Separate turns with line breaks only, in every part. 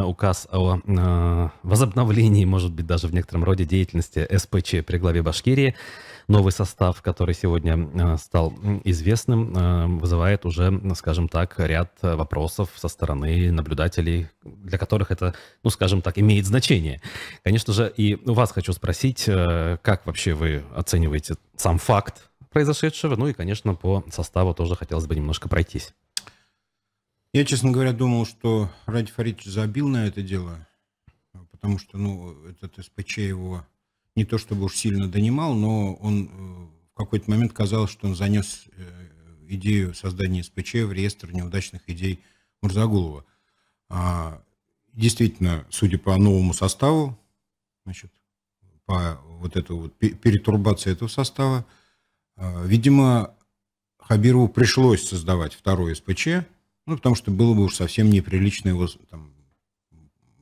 указ о э, возобновлении, может быть, даже в некотором роде деятельности СПЧ при главе Башкирии. Новый состав, который сегодня э, стал известным, э, вызывает уже, скажем так, ряд вопросов со стороны наблюдателей, для которых это, ну, скажем так, имеет значение. Конечно же, и у вас хочу спросить, как вообще вы оцениваете сам факт произошедшего, ну и, конечно, по составу тоже хотелось бы немножко пройтись. Я, честно
говоря, думал, что Ради Фаридович забил на это дело, потому что, ну, этот СПЧ его не то чтобы уж сильно донимал, но он э, в какой-то момент казалось, что он занес э, идею создания СПЧ в реестр неудачных идей Мурзагулова. А, действительно, судя по новому составу, значит, по вот этой вот перетурбации этого состава, а, видимо, Хабирову пришлось создавать второй СПЧ, ну, потому что было бы уж совсем неприлично его, там,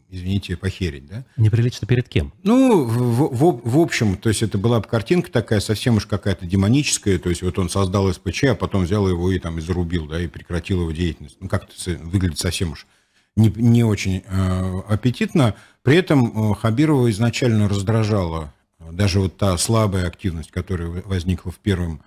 извините, похерить, да?
Неприлично перед
кем? Ну, в, в, в общем, то есть это была бы картинка такая, совсем уж какая-то демоническая, то есть вот он создал СПЧ, а потом взял его и там и зарубил, да, и прекратил его деятельность. Ну, как-то выглядит совсем уж не, не очень э, аппетитно. При этом э, Хабирова изначально раздражала э, даже вот та слабая активность, которая возникла в первом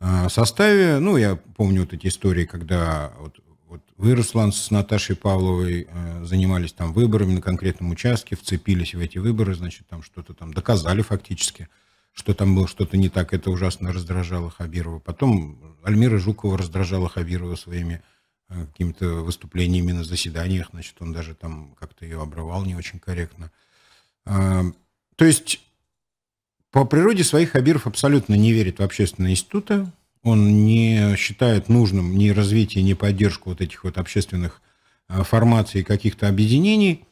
э, составе. Ну, я помню вот эти истории, когда вот вот вы, Руслан, с Наташей Павловой э, занимались там выборами на конкретном участке, вцепились в эти выборы, значит, там что-то там доказали фактически, что там было что-то не так, это ужасно раздражало Хабирова. Потом Альмира Жукова раздражала Хабирова своими э, какими-то выступлениями на заседаниях, значит, он даже там как-то ее обрывал не очень корректно. А, то есть по природе своих Хабиров абсолютно не верит в общественные институты, он не считает нужным ни развитие, ни поддержку вот этих вот общественных э, формаций каких-то объединений.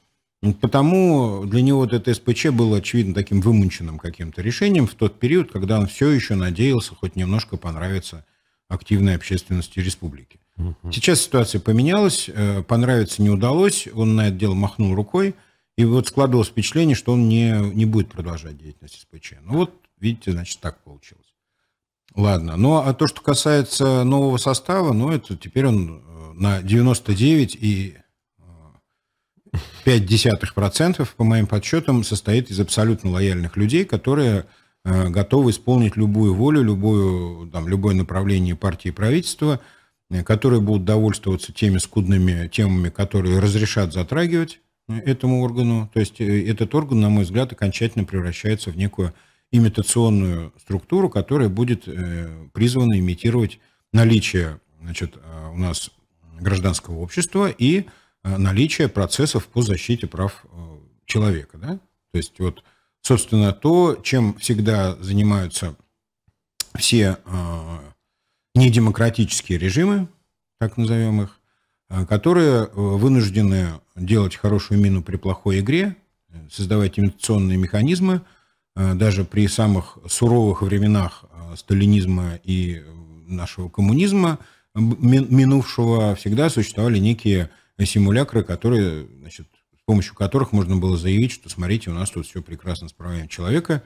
Потому для него вот это СПЧ было, очевидно, таким вымученным каким-то решением в тот период, когда он все еще надеялся хоть немножко понравиться активной общественности республики. Угу. Сейчас ситуация поменялась, э, понравиться не удалось, он на это дело махнул рукой, и вот складывалось впечатление, что он не, не будет продолжать деятельность СПЧ. Ну вот, видите, значит, так получилось. Ладно. Ну, а то, что касается нового состава, ну, это теперь он э, на 99 и 0,5% э, по моим подсчетам состоит из абсолютно лояльных людей, которые э, готовы исполнить любую волю, любую, там, любое направление партии и правительства, которые будут довольствоваться теми скудными темами, которые разрешат затрагивать этому органу. То есть этот орган, на мой взгляд, окончательно превращается в некую имитационную структуру, которая будет э, призвана имитировать наличие значит, э, у нас гражданского общества и э, наличие процессов по защите прав человека. Да? То есть вот, собственно, то, чем всегда занимаются все недемократические режимы, так назовем их, которые вынуждены делать хорошую мину при плохой игре, создавать имитационные механизмы – Э, даже при самых суровых временах э, сталинизма и нашего коммунизма минувшего всегда существовали некие симулякры, которые, значит, с помощью которых можно было заявить, что смотрите, у нас тут все прекрасно с правами человека,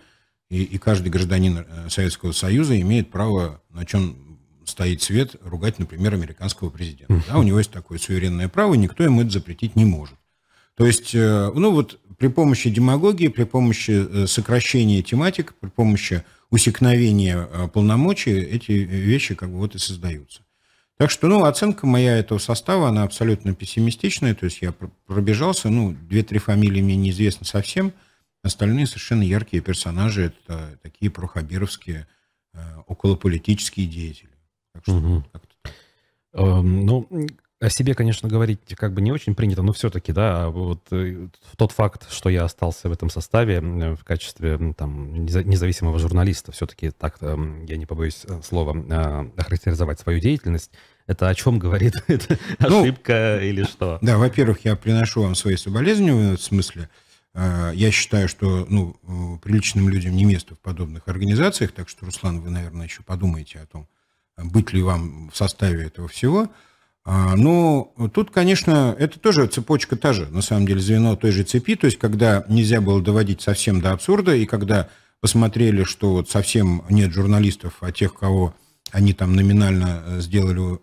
и, и каждый гражданин э, Советского Союза имеет право, на чем стоит свет, ругать, например, американского президента. Да, у него есть такое суверенное право, никто ему это запретить не может. То есть, э, ну вот при помощи демагогии, при помощи э, сокращения тематик, при помощи усекновения э, полномочий эти вещи как бы вот и создаются. Так что, ну, оценка моя этого состава, она абсолютно пессимистичная, то есть я пробежался, ну, две-три фамилии мне неизвестны совсем, остальные совершенно яркие персонажи, это
такие прохабировские, околополитические деятели. Так что угу. как-то... Эм, ну, о себе, конечно, говорить как бы не очень принято, но все-таки, да, вот э, тот факт, что я остался в этом составе э, в качестве там независимого журналиста, все-таки так, э, я не побоюсь слова, а, охарактеризовать свою деятельность, это о чем говорит? Это ну, ошибка или что? Да,
во-первых, я приношу вам свои соболезнования в смысле. А, я считаю, что ну, приличным людям не место в подобных организациях, так что, Руслан, вы, наверное, еще подумаете о том, а, быть ли вам в составе этого всего – а, Но ну, тут, конечно, это тоже цепочка та же, на самом деле, звено той же цепи. То есть, когда нельзя было доводить совсем до абсурда, и когда посмотрели, что вот совсем нет журналистов, а тех, кого они там номинально э, сделали э,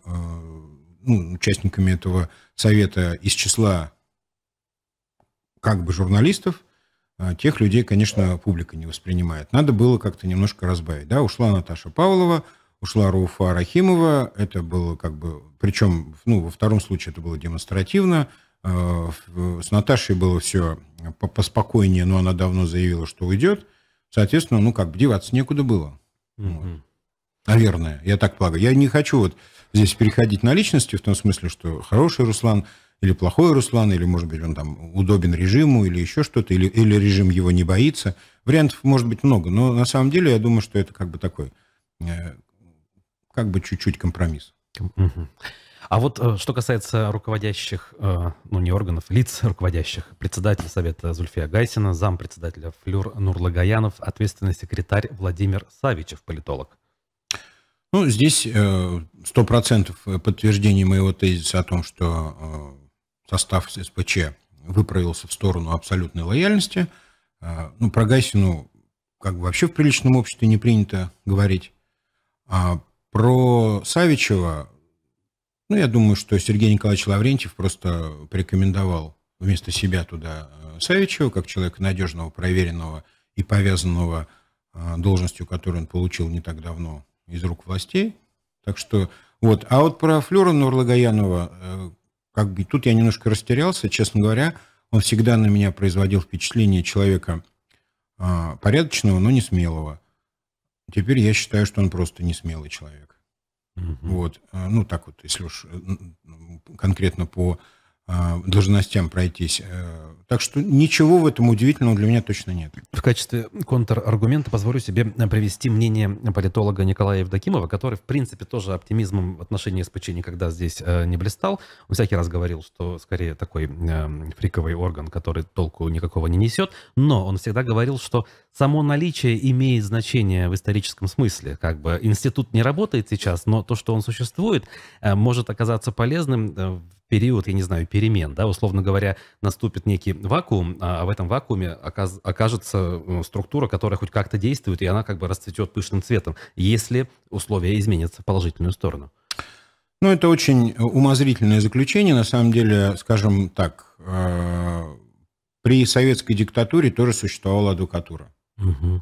ну, участниками этого совета из числа как бы журналистов, э, тех людей, конечно, публика не воспринимает. Надо было как-то немножко разбавить. Да, ушла Наташа Павлова, ушла Руфа Рахимова. Это было как бы... Причем, ну, во втором случае это было демонстративно. Э, с Наташей было все поспокойнее, но она давно заявила, что уйдет. Соответственно, ну, как бы деваться некуда было. Вот. Наверное, я так полагаю. Я не хочу вот здесь переходить на личности в том смысле, что хороший Руслан или плохой Руслан, или, может быть, он там удобен режиму, или еще что-то, или, или режим его не боится. Вариантов может быть много, но на самом деле я думаю, что это как бы такой э, как бы чуть-чуть компромисс.
А вот э, что касается руководящих, э, ну не органов, лиц руководящих, председатель Совета Зульфия Гайсина, зам-председателя Флюр Нурлагаянов, ответственный секретарь Владимир Савичев, политолог.
Ну, здесь э, сто процентов подтверждение моего тезиса о том, что состав СПЧ выправился в сторону абсолютной лояльности. Ну, про Гайсину как бы вообще в приличном обществе не принято говорить. А про Савичева, ну, я думаю, что Сергей Николаевич Лаврентьев просто порекомендовал вместо себя туда э, Савичева, как человека надежного, проверенного и повязанного э, должностью, которую он получил не так давно из рук властей. Так что вот. А вот про Флюра Нурлагаянова, э, как бы тут я немножко растерялся, честно говоря, он всегда на меня производил впечатление человека порядочного, но не смелого. Теперь я считаю, что он просто не смелый человек. Вот, а, ну так вот, если уж э, конкретно по Э, должностям пройтись. Э,
так что ничего в этом удивительного для меня точно нет. В качестве контраргумента позволю себе э, привести мнение политолога Николая Евдокимова, который, в принципе, тоже оптимизмом в отношении СПЧ никогда здесь не блистал. Он всякий раз говорил, что скорее такой эм, фриковый орган, который толку никакого не несет. Но он всегда говорил, что само наличие имеет значение в историческом смысле. Как бы институт не работает сейчас, но то, что он существует, может оказаться полезным в период, я не знаю, перемен, да, условно говоря, наступит некий вакуум, а, а в этом вакууме оказ, окажется э, структура, которая хоть как-то действует, и она как бы расцветет пышным цветом, если условия изменятся в положительную сторону.
Ну, это очень э, умозрительное заключение. На самом деле, скажем так, э, при советской диктатуре тоже существовала адвокатура. Угу.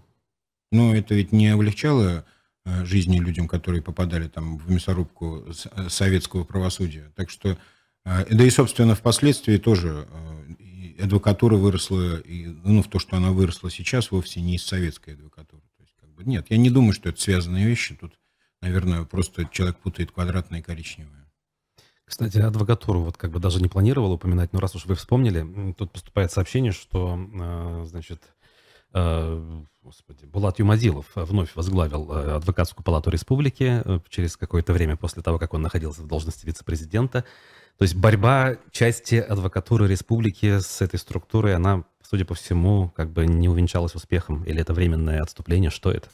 Но это ведь не облегчало жизни людям, которые попадали там в мясорубку советского правосудия. Так что а, да и, собственно, впоследствии тоже э, адвокатура выросла, и, ну, в то, что она выросла сейчас, вовсе не из советской адвокатуры. То есть, как бы, нет, я не думаю, что это связанные вещи. Тут, наверное, просто человек путает квадратное и коричневое.
Кстати, адвокатуру вот как бы даже не планировал упоминать, но раз уж вы вспомнили, тут поступает сообщение, что, э, значит, э, Господи, Булат Юмадилов вновь возглавил адвокатскую палату республики через какое-то время после того, как он находился в должности вице-президента. То есть борьба части адвокатуры республики с этой структурой, она, судя по всему, как бы не увенчалась успехом. Или это временное отступление? Что это?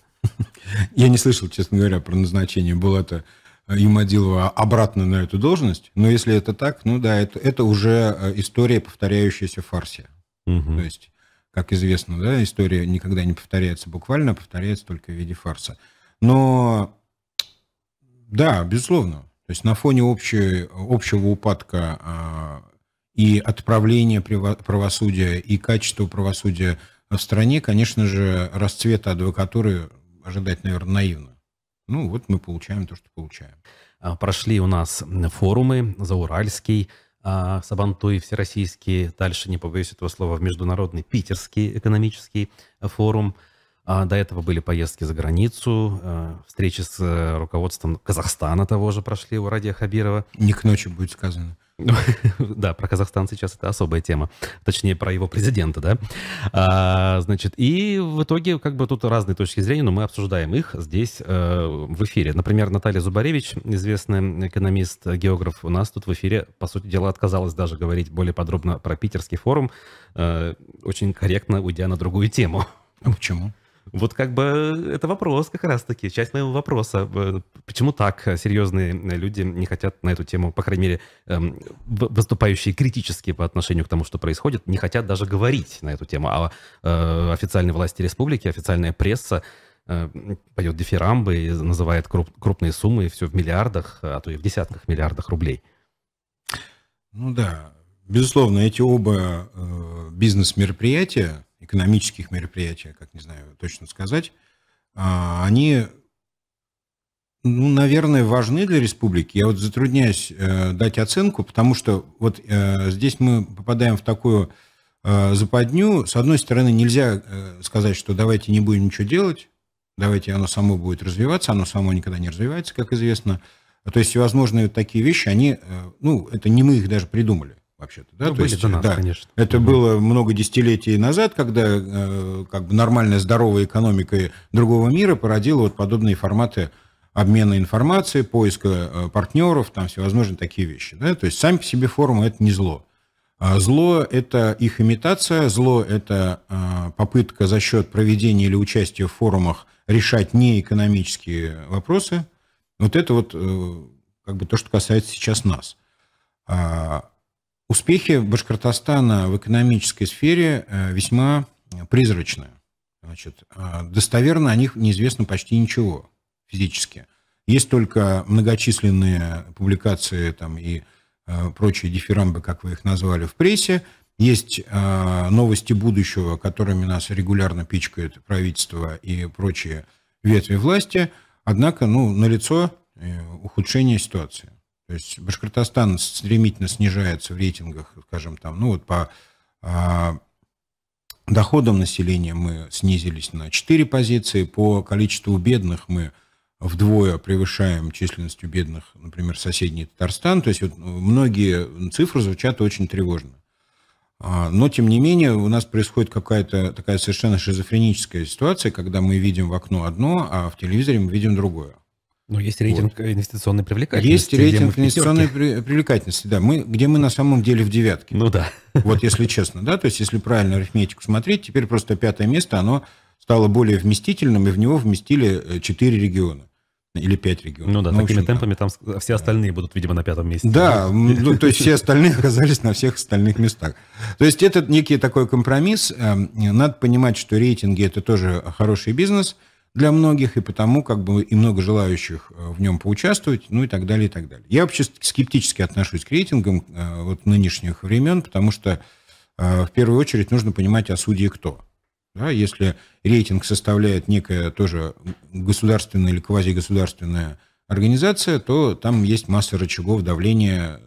Я не слышал, честно говоря, про назначение. Было это э, Юмадилова обратно на эту должность. Но если это так, ну да, это, это уже э, история, повторяющаяся в фарсе. Угу. То есть, как известно, да, история никогда не повторяется буквально, а повторяется только в виде фарса. Но да, безусловно, то есть на фоне общей, общего упадка а, и отправления правосудия, и качества правосудия в стране, конечно же, расцвета адвокатуры
ожидать, наверное, наивно.
Ну вот мы получаем то, что получаем.
А, прошли у нас форумы Зауральский, а, Сабантуй, Всероссийский, дальше не побоюсь этого слова, в Международный Питерский экономический форум – а, до этого были поездки за границу, э, встречи с э, руководством Казахстана того же прошли у Радия Хабирова. Не к ночи будет сказано. Да, про Казахстан сейчас это особая тема. Точнее, про его президента, да. А, значит, и в итоге, как бы тут разные точки зрения, но мы обсуждаем их здесь э, в эфире. Например, Наталья Зубаревич, известный экономист, географ, у нас тут в эфире, по сути дела, отказалась даже говорить более подробно про питерский форум, э, очень корректно уйдя на другую тему. А почему? Вот как бы э, это вопрос как раз-таки, часть моего вопроса. Э, почему так э, серьезные люди не хотят на эту тему, по крайней мере, эм, выступающие критически по отношению к тому, что происходит, не хотят даже говорить на эту тему, а официальные власти республики, официальная пресса поет дифирамбы и называет крупные суммы, все в миллиардах, а то и в десятках миллиардах рублей.
Ну да, безусловно, эти оба бизнес-мероприятия, экономических мероприятий, как не знаю точно сказать, а, они, ну, наверное, важны для республики. Я вот затрудняюсь э, дать оценку, потому что вот э, здесь мы попадаем в такую э, западню. С одной стороны, нельзя сказать, что давайте не будем ничего делать, давайте оно само будет развиваться, оно само никогда не развивается, как известно. То есть всевозможные такие вещи, они, ну, это не мы их даже придумали
вообще-то. Ну, да? Ну, То были есть, донаты, да, конечно.
Это угу. было много десятилетий назад, когда э, как бы нормальная здоровая экономика другого мира породила вот подобные форматы обмена информацией, поиска э, партнеров, там всевозможные такие вещи. Да? То есть сами по себе форумы это не зло. А зло – это их имитация, зло – это э, попытка за счет проведения или участия в форумах решать неэкономические вопросы. Вот это вот э, как бы то, что касается сейчас нас. А, Успехи Башкортостана в экономической сфере э, весьма э, призрачны. Значит, э, достоверно о них неизвестно почти ничего физически. Есть только многочисленные публикации там, и э, прочие дифирамбы, как вы их назвали, в прессе. Есть э, новости будущего, которыми нас регулярно пичкает правительство и прочие ветви власти. Однако ну, налицо э, ухудшение ситуации. То есть Башкортостан стремительно снижается в рейтингах, скажем, там, ну вот по а, доходам населения мы снизились на 4 позиции, по количеству бедных мы вдвое превышаем численностью бедных, например, соседний Татарстан. То есть вот ну, многие цифры звучат очень тревожно. А, но, тем не менее, у нас происходит какая-то такая совершенно шизофреническая ситуация, когда мы видим в окно одно, а в телевизоре мы видим другое. Но ну, есть рейтинг вот. инвестиционной привлекательности. Есть рейтинг инвестиционной при, привлекательности, да, мы, где мы на самом деле в девятке. Ну да. Вот если честно, да, то есть если правильно арифметику смотреть, теперь просто пятое место, оно стало более вместительным, и в него
вместили э, четыре региона или пять регионов. Ну да, ну, такими общем, темпами там э, все остальные будут, видимо, на пятом месте. Да, ну, то есть все
остальные оказались на всех остальных местах. То есть это некий такой компромисс. Эм, надо понимать, что рейтинги – это тоже хороший бизнес – для многих, и потому как бы и много желающих э, в нем поучаствовать, ну и так далее, и так далее. Я вообще скептически отношусь к рейтингам э, вот нынешних времен, потому что э, в первую очередь нужно понимать, о а судьи кто. Да, если рейтинг составляет некая тоже государственная или квазигосударственная организация, то там есть масса рычагов давления,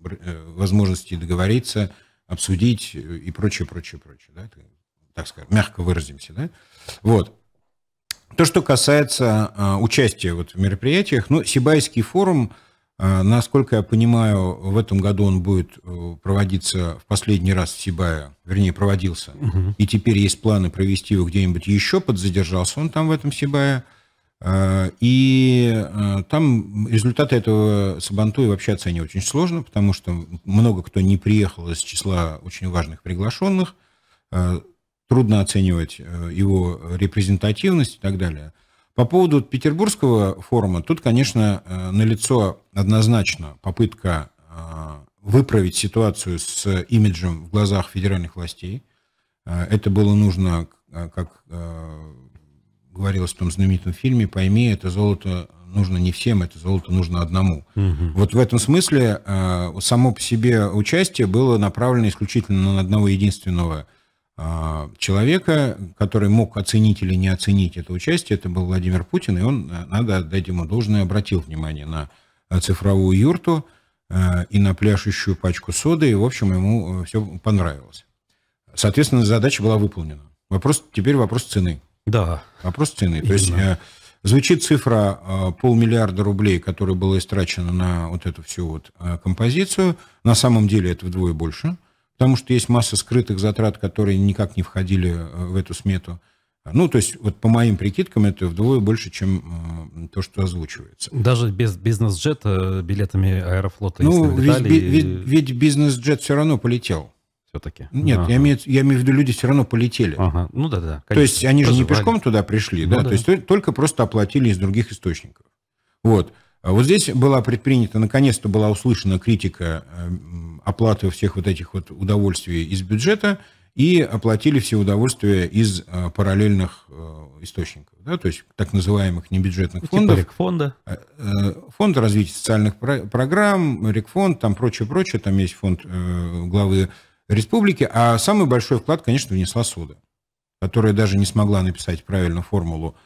возможности договориться, обсудить и прочее, прочее, прочее. Да? так скажем, мягко выразимся. Да? Вот. То, что касается а, участия вот в мероприятиях, ну, Сибайский форум, а, насколько я понимаю, в этом году он будет э, проводиться в последний раз в Сибае, вернее, проводился, угу. и теперь есть планы провести его где-нибудь еще, подзадержался он там в этом Сибае, а, и там результаты этого Сабантуя вообще оценивать очень сложно, потому что много кто не приехал из числа очень важных приглашенных, трудно оценивать э, его репрезентативность и так далее. По поводу Петербургского форума, тут, конечно, э, налицо однозначно попытка э, выправить ситуацию с имиджем в глазах федеральных властей. Это было нужно, как говорилось в том знаменитом фильме, пойми, это золото нужно не всем, это золото нужно одному. Угу. Вот в этом смысле само по себе участие было направлено исключительно на одного единственного а, человека, который мог оценить или не оценить это участие, это был Владимир Путин, и он, э, надо отдать ему должное, обратил внимание на э, цифровую юрту э, и на пляшущую пачку соды, и, в общем, ему все понравилось. Соответственно, задача была выполнена. Вопрос, теперь вопрос цены. Да. Вопрос цены. Именно. есть звучит цифра полмиллиарда рублей, которая была истрачена на вот эту всю вот композицию. На самом деле это вдвое больше потому что есть масса скрытых затрат, которые никак не входили э, в эту смету. Ну, то есть, вот по моим прикидкам, это вдвое больше, чем э, то, что озвучивается. Даже без
бизнес-джета э, билетами аэрофлота Ну, ведь, летали... ведь, ведь
бизнес-джет все равно полетел. Все-таки. Нет, ага. я, имею, я имею в виду, люди все равно полетели. Ага. Ну да, да. Конечно. То есть они Прозывали. же не пешком туда пришли, ну, да? да? То есть только просто оплатили из других источников. Вот. А вот здесь была предпринята, наконец-то была услышана критика э, оплаты всех вот этих вот удовольствий из бюджета, и оплатили все удовольствия из э, параллельных э, источников, да, то есть так называемых небюджетных типа фондов. Типа фонда Фонд развития социальных программ, Рекфонд, там прочее, прочее, там есть фонд главы республики, а самый большой вклад, конечно, внесла Суда, которая даже не смогла написать правильную формулу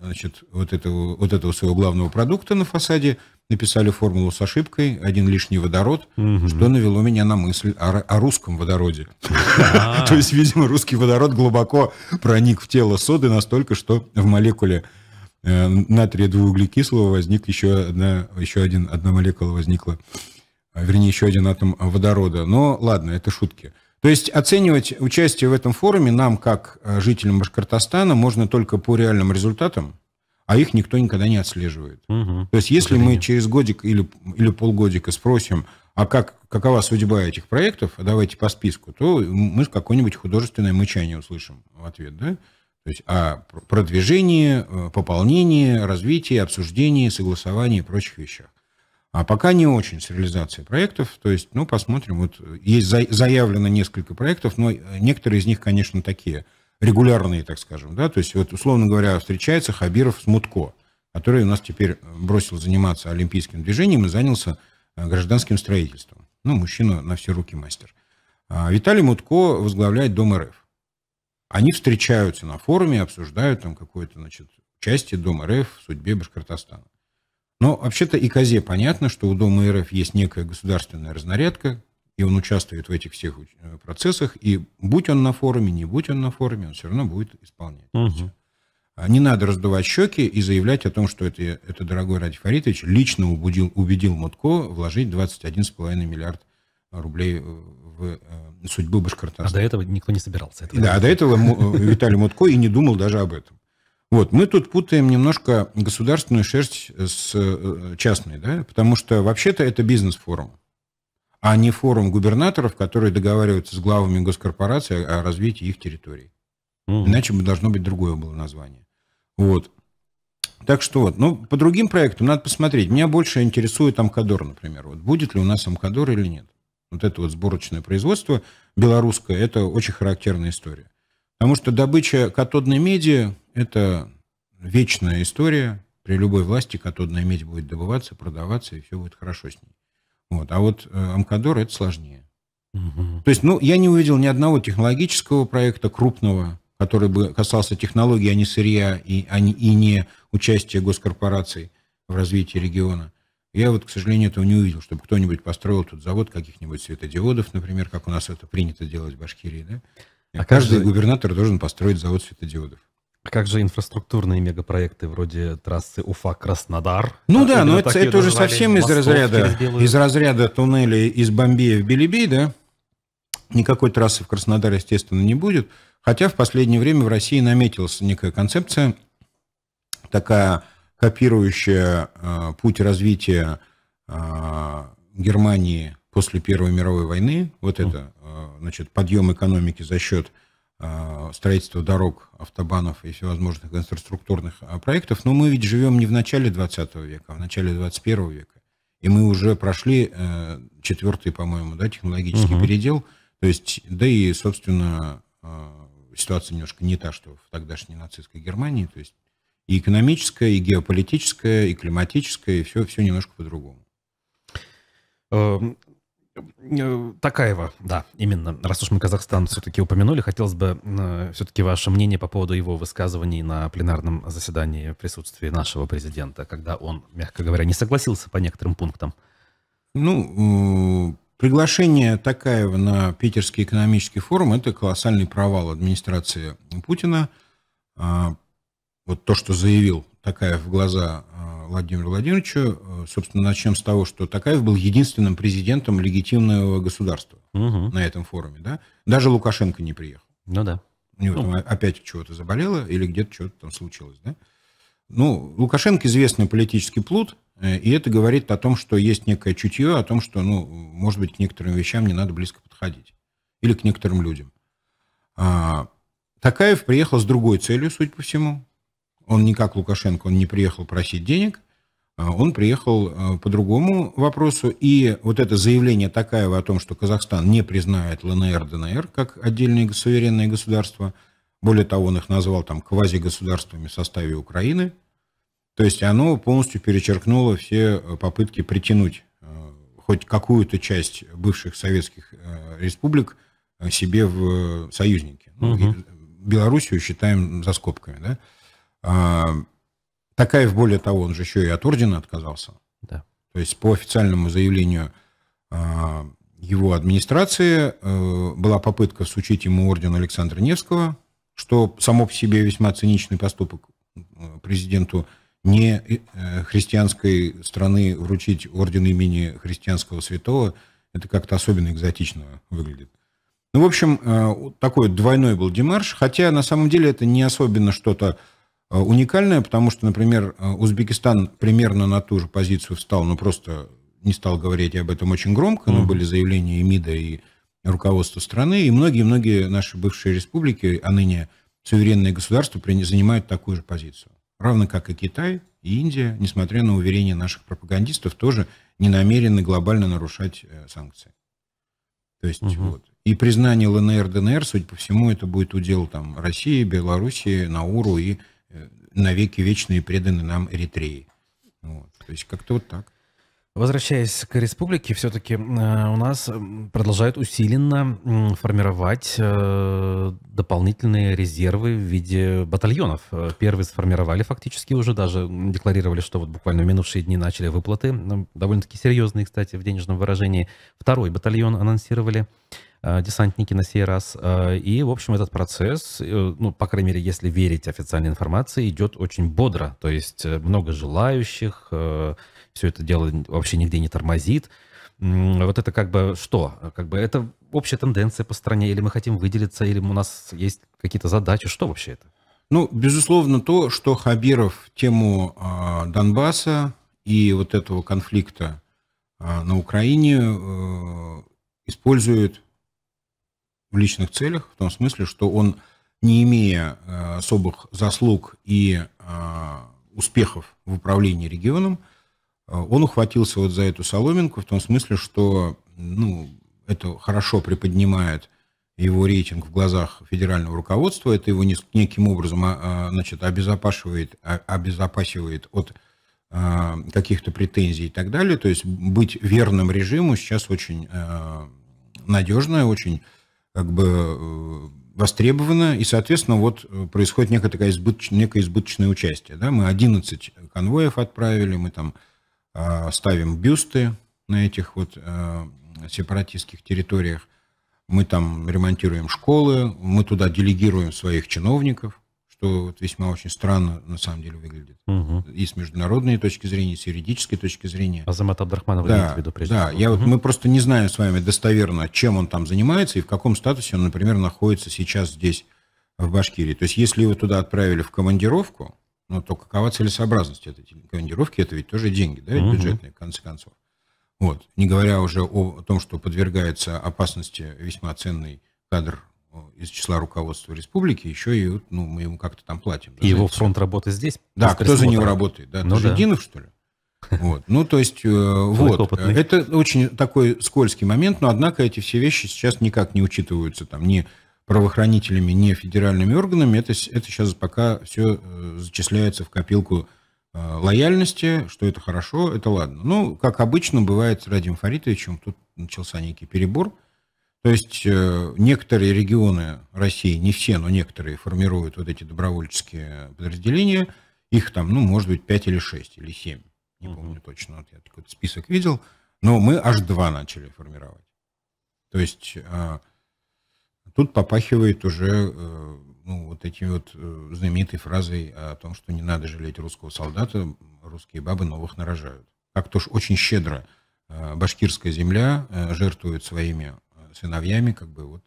значит, вот, этого, вот этого своего главного продукта на фасаде, написали формулу с ошибкой, один лишний водород, угу. что навело меня на мысль о, о русском водороде. А. То есть, видимо, русский водород глубоко проник в тело соды настолько, что в молекуле э, натрия двууглекислого возник еще одна, еще один, одна молекула возникла, вернее, еще один атом водорода. Но ладно, это шутки. То есть оценивать участие в этом форуме нам, как э, жителям Башкортостана, можно только по реальным результатам, а их никто никогда не отслеживает. Угу. То есть если мы через годик или, или полгодика спросим, а как, какова судьба этих проектов, давайте по списку, то мы какое-нибудь художественное мычание услышим в ответ, да? То есть а о продвижении, э, пополнении, развитии, обсуждении, согласовании и прочих вещах. А пока не очень с реализацией проектов. То есть, ну, посмотрим. Вот э, есть за, заявлено несколько проектов, но э, некоторые из них, конечно, такие регулярные, так скажем. Да? То есть, вот, условно говоря, встречается Хабиров с Мутко, который у нас теперь э, бросил заниматься олимпийским движением и занялся гражданским строительством. Ну, мужчина на все руки мастер. А Виталий Мутко возглавляет Дом РФ. Они встречаются на форуме, обсуждают там какое-то, значит, участие Дома РФ в судьбе Башкортостана. Но вообще-то и Козе понятно, что у Дома РФ есть некая государственная разнарядка, и он участвует в этих всех э, процессах, и будь он на форуме, не будь он на форуме, он все равно будет исполнять. Угу. Не надо раздувать щеки и заявлять о том, что это, это дорогой Ради Фаритович лично убедил, убедил Мутко вложить 21,5 миллиард рублей э, в судьбу Башкортостана. А до
этого никто не собирался. Это да, а до этого Виталий
Мутко и не думал даже об этом. Вот, мы тут путаем немножко государственную шерсть с э, частной, да, потому что вообще-то это бизнес-форум, а не форум губернаторов, которые договариваются с главами госкорпораций о развитии их территорий. Угу. Иначе бы должно быть другое было название. Вот. Так что вот, ну, по другим проектам надо посмотреть. Меня больше интересует Амкадор, например. Вот будет ли у нас Амкадор или нет. Вот это вот сборочное производство белорусское, это очень характерная история. Потому что добыча катодной меди, это вечная история. При любой власти катодная медь будет добываться, продаваться, и все будет хорошо с ней. Вот. А вот э, Амкадор это сложнее. Угу. То есть, ну, я не увидел ни одного технологического проекта крупного, который бы касался технологий, а не сырья, и, а не, и не участия госкорпораций в развитии региона. Я вот, к сожалению, этого не увидел, чтобы кто-нибудь построил тут завод каких-нибудь светодиодов, например, как у нас это принято делать в Башкирии, да?
А каждый же... губернатор должен построить завод светодиодов. А как же инфраструктурные мегапроекты вроде трассы Уфа-Краснодар? Ну а да, но это, это уже совсем из разряда, из
разряда туннелей из Бомбея в Белебей, да? Никакой трассы в Краснодар, естественно, не будет. Хотя в последнее время в России наметилась некая концепция, такая копирующая э, путь развития э, Германии после Первой мировой войны. Вот хм. это, э, значит, подъем экономики за счет Э, строительства дорог, автобанов и всевозможных инфраструктурных э, проектов, но мы ведь живем не в начале 20 века, а в начале 21 века. И мы уже прошли э, четвертый, по-моему, да, технологический угу. передел. То есть, да и, собственно, ситуация немножко не та, что в тогдашней нацистской Германии. То есть и экономическая, и геополитическая, и климатическая, и все, все немножко по-другому.
Эм, Э, Такаева, да, именно. Раз уж мы Казахстан все-таки упомянули, хотелось бы э, все-таки ваше мнение по поводу его высказываний на пленарном заседании в присутствии нашего президента, когда он, мягко говоря, не согласился по некоторым пунктам.
Ну, приглашение Такаева на Питерский экономический форум – это колоссальный провал администрации Путина. А, вот то, что заявил Такаев в глаза а, Владимиру Владимировичу. Э, собственно, начнем с того, что Такаев был единственным президентом легитимного государства угу. на этом форуме. Да? Даже Лукашенко не приехал. Ну да. У него ну. там опять чего-то заболело или где-то что-то там случилось. Да? Ну, Лукашенко известный политический плут, э, и это говорит о том, что есть некое чутье, о том, что, ну, может быть, к некоторым вещам не надо близко подходить. Или к некоторым людям. А, Такаев приехал с другой целью, судя по всему. Он не как Лукашенко, он не приехал просить денег, а он приехал а, по другому вопросу. И вот это заявление Такаева о том, что Казахстан не признает ЛНР, ДНР как отдельные суверенные государства, более того, он их назвал там квазигосударствами в составе Украины, то есть оно полностью перечеркнуло все а, попытки притянуть хоть какую-то часть бывших советских республик себе в союзники. Угу. Белоруссию считаем за скобками, да? А, Такаев, более того, он же еще и от ордена отказался. Да. То есть по официальному заявлению а, его администрации э, была попытка всучить ему орден Александра Невского, что само по себе весьма циничный поступок э, президенту не э, христианской страны вручить орден имени христианского святого, это как-то особенно экзотично выглядит. Ну, в общем, такой двойной был демарш, хотя на самом деле это не особенно что-то Э, уникальная, потому что, например, э, Узбекистан примерно на ту же позицию встал, но просто не стал говорить об этом очень громко, но были заявления и МИДа, и руководства страны, и многие-многие наши бывшие республики, а ныне суверенные государства, занимают такую же позицию. Равно как и Китай, и Индия, несмотря на уверения наших пропагандистов, тоже не намерены глобально нарушать э, санкции. То есть угу. вот. И признание ЛНР, ДНР, судя по всему, это будет удел там России, Белоруссии, Науру и Э, навеки вечные преданы нам Эритрее. Вот. То есть как-то вот так.
Возвращаясь к республике, все-таки э, у нас э, продолжают усиленно формировать дополнительные резервы в виде батальонов. Первые сформировали фактически уже, даже декларировали, что вот буквально в минувшие дни начали выплаты, довольно-таки серьезные, кстати, в денежном выражении. Второй батальон анонсировали. Э, десантники на сей раз. Э, и, в общем, этот процесс, э, ну, по крайней мере, если верить официальной информации, идет очень бодро. То есть много желающих, все это дело вообще нигде не тормозит. Вот это как бы что? Как бы это общая тенденция по стране, или мы хотим выделиться, или у нас есть какие-то задачи? Что вообще это?
Ну, безусловно, то, что Хабиров тему э, Донбасса и вот этого конфликта э, на Украине э, использует в личных целях, в том смысле, что он, не имея э, особых заслуг и э, успехов в управлении регионом, э, он ухватился вот за эту соломинку в том смысле, что ну, это хорошо приподнимает его рейтинг в глазах федерального руководства, это его неким образом а, а, значит, обезопасивает, а, обезопасивает от каких-то претензий и так далее. То есть быть верным режиму сейчас очень надежная, очень как бы э, востребовано, и, соответственно, вот э, происходит некое, такое избыточ... некое избыточное участие. Да? Мы 11 конвоев отправили, мы там э, ставим бюсты на этих вот э, сепаратистских территориях, мы там ремонтируем школы, мы туда делегируем своих чиновников – что вот весьма очень странно на самом деле выглядит. Угу. И с международной точки зрения, и с юридической точки зрения. Азамат Абдрахманов да, в виду, прежде Да, Я, угу. вот, мы просто не знаем с вами достоверно, чем он там занимается и в каком статусе он, например, находится сейчас здесь, в Башкирии. То есть если его туда отправили в командировку, ну, то какова целесообразность этой командировки? Это ведь тоже деньги, да, угу. бюджетные, в конце концов. Вот. Не говоря уже о, о том, что подвергается опасности весьма ценный кадр Э, из числа руководства республики, еще и ну, мы ему как-то там платим. Да, и его фронт работы здесь? Да, кто за него работает? Да, ну, Тажидинов, да. что ли? Вот. Ну, то есть, э, вот. Опытный. Э, это очень такой скользкий момент, но, однако, эти все вещи сейчас никак не учитываются там ни правоохранителями, ни федеральными органами. Это, это сейчас пока все зачисляется в копилку лояльности, что это хорошо, это ладно. Ну, как обычно бывает с Радием Фаритовичем, тут начался некий перебор – то есть э, некоторые регионы России, не все, но некоторые формируют вот эти добровольческие подразделения. Их там, ну, может быть, 5 или 6, или 7. Не помню точно, вот я такой список видел. Но мы аж два начали формировать. То есть э, тут попахивает уже э, ну, вот этими вот знаменитой фразой о том, что не надо жалеть русского солдата, русские бабы новых нарожают. Как-то уж очень щедро башкирская земля жертвует своими сыновьями, как бы вот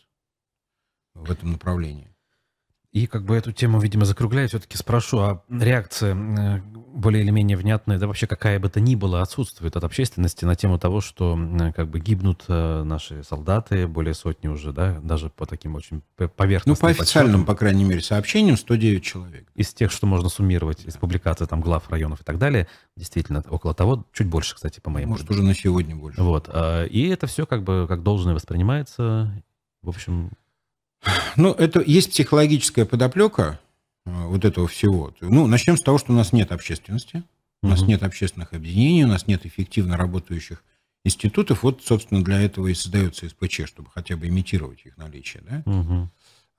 в этом направлении. И как бы эту тему, видимо, закругляю, все-таки спрошу, а реакция э, более или менее внятная, да вообще какая бы то ни была, отсутствует от общественности на тему того, что э, как бы гибнут э, наши солдаты, более сотни уже, да, даже по таким очень поверхностным... Ну, по официальным, подсчетам. по крайней мере, сообщениям 109 человек. Из тех, что можно суммировать, из публикаций там глав районов и так далее, действительно, около того, чуть больше, кстати, по моим... Может, уже на сегодня больше. Вот, а, и это все как бы как должное воспринимается, в общем, ну, это
есть психологическая подоплека а, вот этого всего. Ну, начнем с того, что у нас нет общественности, у нас нет общественных объединений, у нас нет эффективно работающих институтов. Вот, собственно, для этого и создается СПЧ, чтобы хотя бы имитировать их наличие. Да?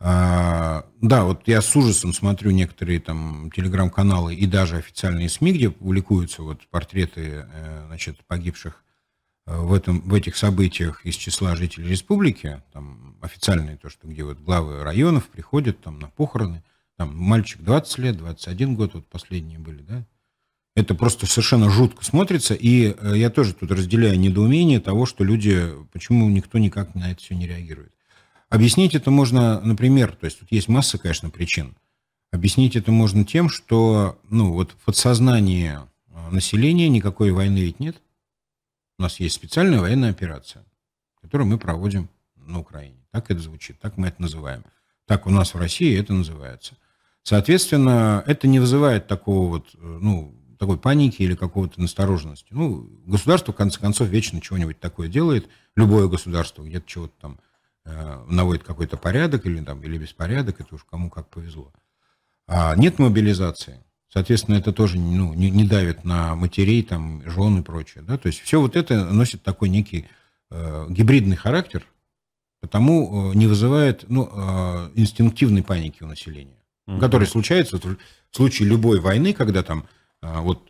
А, да, вот я с ужасом смотрю некоторые там телеграм-каналы и даже официальные СМИ, где публикуются вот портреты э, значит, погибших Э, в, этом, в этих событиях из числа жителей республики, там официальные то, что где вот главы районов приходят там на похороны, там мальчик 20 лет, 21 год, вот последние были, да, это просто совершенно жутко смотрится, и э, я тоже тут разделяю недоумение того, что люди, почему никто никак на это все не реагирует. Объяснить это можно, например, то есть тут есть масса, конечно, причин. Объяснить это можно тем, что, ну, вот в подсознании э, населения никакой войны ведь нет, у нас есть специальная военная операция, которую мы проводим на Украине. Так это звучит, так мы это называем. Так у нас в России это называется. Соответственно, это не вызывает такого вот, э, ну, такой паники или какого-то настороженности. Ну, государство, в конце концов, вечно чего-нибудь такое делает. Любое государство где-то чего-то там э, наводит какой-то порядок или, там, или беспорядок. Это уж кому как повезло. А нет мобилизации. Соответственно, это тоже ну, не, не давит на матерей, там, жен и прочее. Да? То есть все вот это носит такой некий э, гибридный характер, потому э, не вызывает ну, э, инстинктивной паники у населения, угу. Mm-hmm. который в случае любой войны, когда там э, вот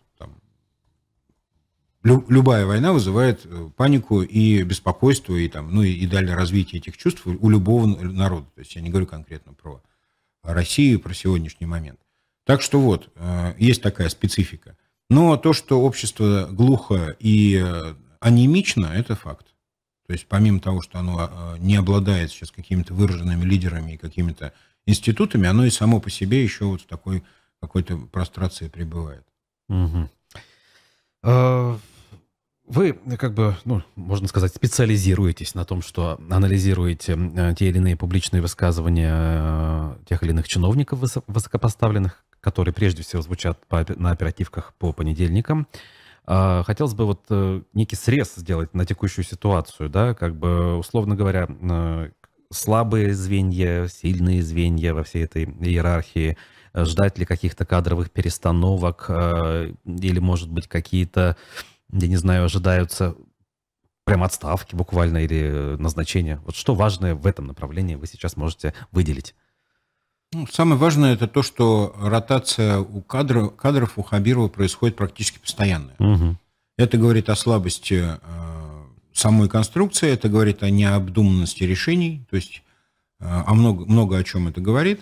любая война вызывает э, панику и беспокойство, и, там, ну, и, и далее развитие этих чувств у любого народа. То есть я не говорю конкретно про Россию, про сегодняшний момент. Так что вот, э, есть такая специфика. Но ну, а то, что общество глухо и э, анимично, это факт. То есть помимо того, что оно э, не обладает сейчас какими-то выраженными лидерами и какими-то институтами, оно и само по себе еще вот в такой какой-то прострации пребывает.
Угу. Вы, как бы, ну, можно сказать, специализируетесь на том, что анализируете те или иные публичные высказывания тех или иных чиновников высокопоставленных, которые прежде всего звучат по, на оперативках по понедельникам. А, хотелось бы вот э, некий срез сделать на текущую ситуацию, да, как бы, условно говоря, э, слабые звенья, сильные звенья во всей этой иерархии, э, ждать ли каких-то кадровых перестановок или, может быть, какие-то, я не знаю, ожидаются прям отставки буквально или назначения. Вот что важное в этом направлении вы сейчас можете выделить? Ну, самое важное это то, что ротация у
кадров, кадров у Хабирова происходит практически постоянно. Угу. Это говорит о слабости э, самой конструкции, это говорит о необдуманности решений, то есть э, о много, много о чем это говорит.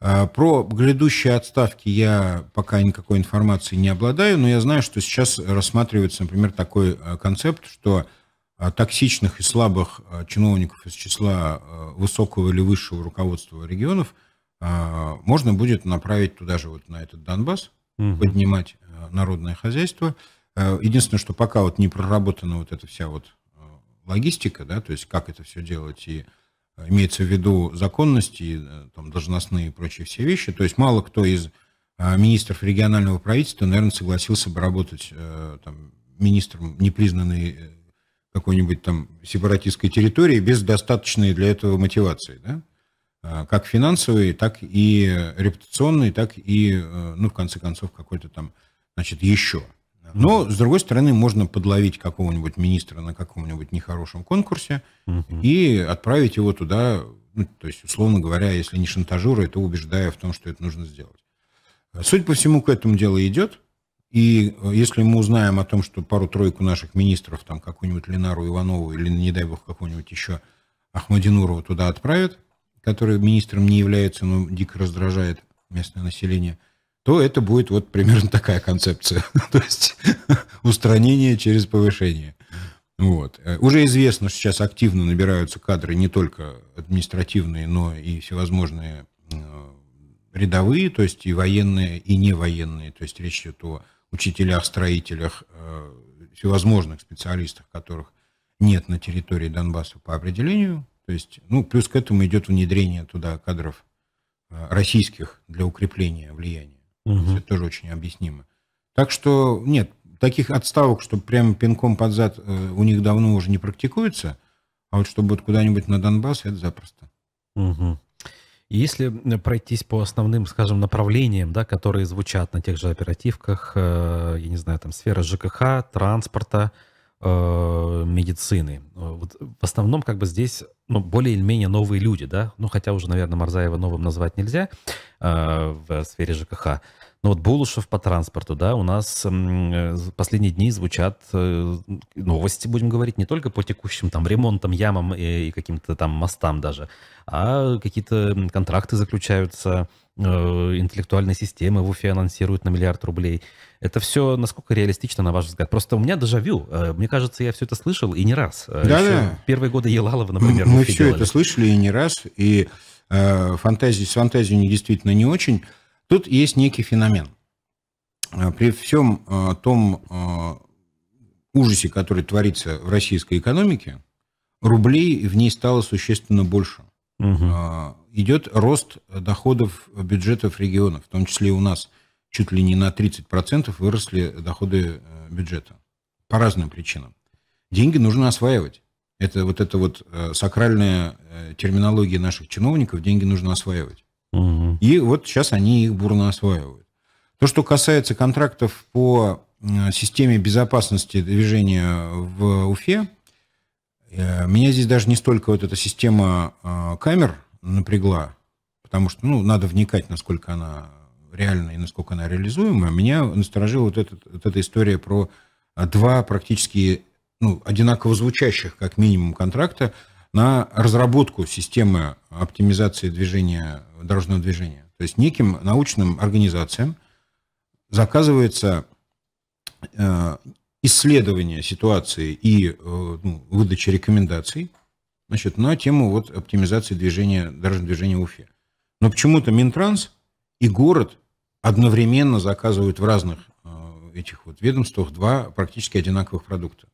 Э, про грядущие отставки я пока никакой информации не обладаю, но я знаю, что сейчас рассматривается, например, такой э, концепт, что э, токсичных и слабых э, чиновников из числа э, высокого или высшего руководства регионов – а, можно будет направить туда же, вот на этот Донбасс, угу. поднимать а, народное хозяйство. А, единственное, что пока вот не проработана вот эта вся вот логистика, да, то есть как это все делать, и имеется в виду законности, э, там, должностные и прочие все вещи. То есть мало кто из министров регионального правительства, наверное, согласился бы работать э, там, министром непризнанной э, какой-нибудь там сепаратистской территории без достаточной для этого мотивации, да? Э, как финансовые, так и репутационные, так и, э, ну, в конце концов, какой-то там, значит, еще. Но, с другой стороны, можно подловить какого-нибудь министра на каком-нибудь нехорошем конкурсе и отправить его туда, ну, то есть, условно говоря, если не шантажируя, то убеждая в том, что это нужно сделать. Суть по всему, к этому дело идет. И э, если мы узнаем о том, что пару-тройку наших министров, там какую-нибудь Ленару Иванову или, не дай бог, какую-нибудь еще Ахмадинурова туда отправят, который министром не является, но дико раздражает местное население, то это будет вот примерно такая концепция. то есть устранение через повышение. Вот. Уже известно, что сейчас активно набираются кадры не только административные, но и всевозможные э, рядовые, то есть и военные, и невоенные. То есть речь идет о учителях, строителях, э, всевозможных специалистах, которых нет на территории Донбасса по определению, то есть, ну, плюс к этому идет внедрение туда кадров э, российских для укрепления влияния. Угу. То это тоже очень объяснимо. Так что, нет, таких отставок, чтобы прямо пинком под зад э, у них давно уже не практикуется, а вот чтобы вот куда-нибудь на Донбасс, это запросто.
Угу. Если э, пройтись по основным, скажем, направлениям, да, которые звучат на тех же оперативках, я не знаю, там сфера ЖКХ, транспорта, Э, медицины. Э, вот в основном как бы здесь ну, более или менее новые люди, да, ну хотя уже, наверное, Марзаева новым назвать нельзя э, в сфере ЖКХ. Но вот Булушев по транспорту, да, у нас э, последние дни звучат э, новости, будем говорить, не только по текущим там ремонтам, ямам и, и каким-то там мостам даже, а какие-то контракты заключаются Э, интеллектуальной системы в Уфе анонсируют на миллиард рублей. Это все насколько реалистично, на ваш взгляд? Просто у меня дежавю. Э, мне кажется, я все это слышал и не раз. Э, да, да. Первые годы Елалова, например, Мы все делали. это
слышали и не раз, и э, фантазии, с фантазией действительно не очень. Тут есть некий феномен. При всем э, том э, ужасе, который творится в российской экономике, рублей в ней стало существенно больше угу. А, идет рост доходов бюджетов регионов, в том числе и у нас чуть ли не на 30% выросли доходы э, бюджета по разным причинам. Деньги нужно осваивать. Это вот эта вот э, сакральная э, терминология наших чиновников, деньги нужно осваивать. Угу. И вот сейчас они их бурно осваивают. То, что касается контрактов по системе безопасности движения в Уфе, Э, меня здесь даже не столько вот эта система а, камер напрягла, потому что, ну, надо вникать, насколько она реальна и насколько она реализуема. Меня насторожила вот, этот, вот эта история про а, два практически ну, одинаково звучащих, как минимум, контракта на разработку системы оптимизации движения, дорожного движения. То есть неким научным организациям заказывается э, исследования ситуации и э, ну, выдачи рекомендаций значит, на тему вот оптимизации движения, дорожного движения в Уфе. Но почему-то Минтранс и город одновременно заказывают в разных э, этих вот ведомствах два практически одинаковых продукта.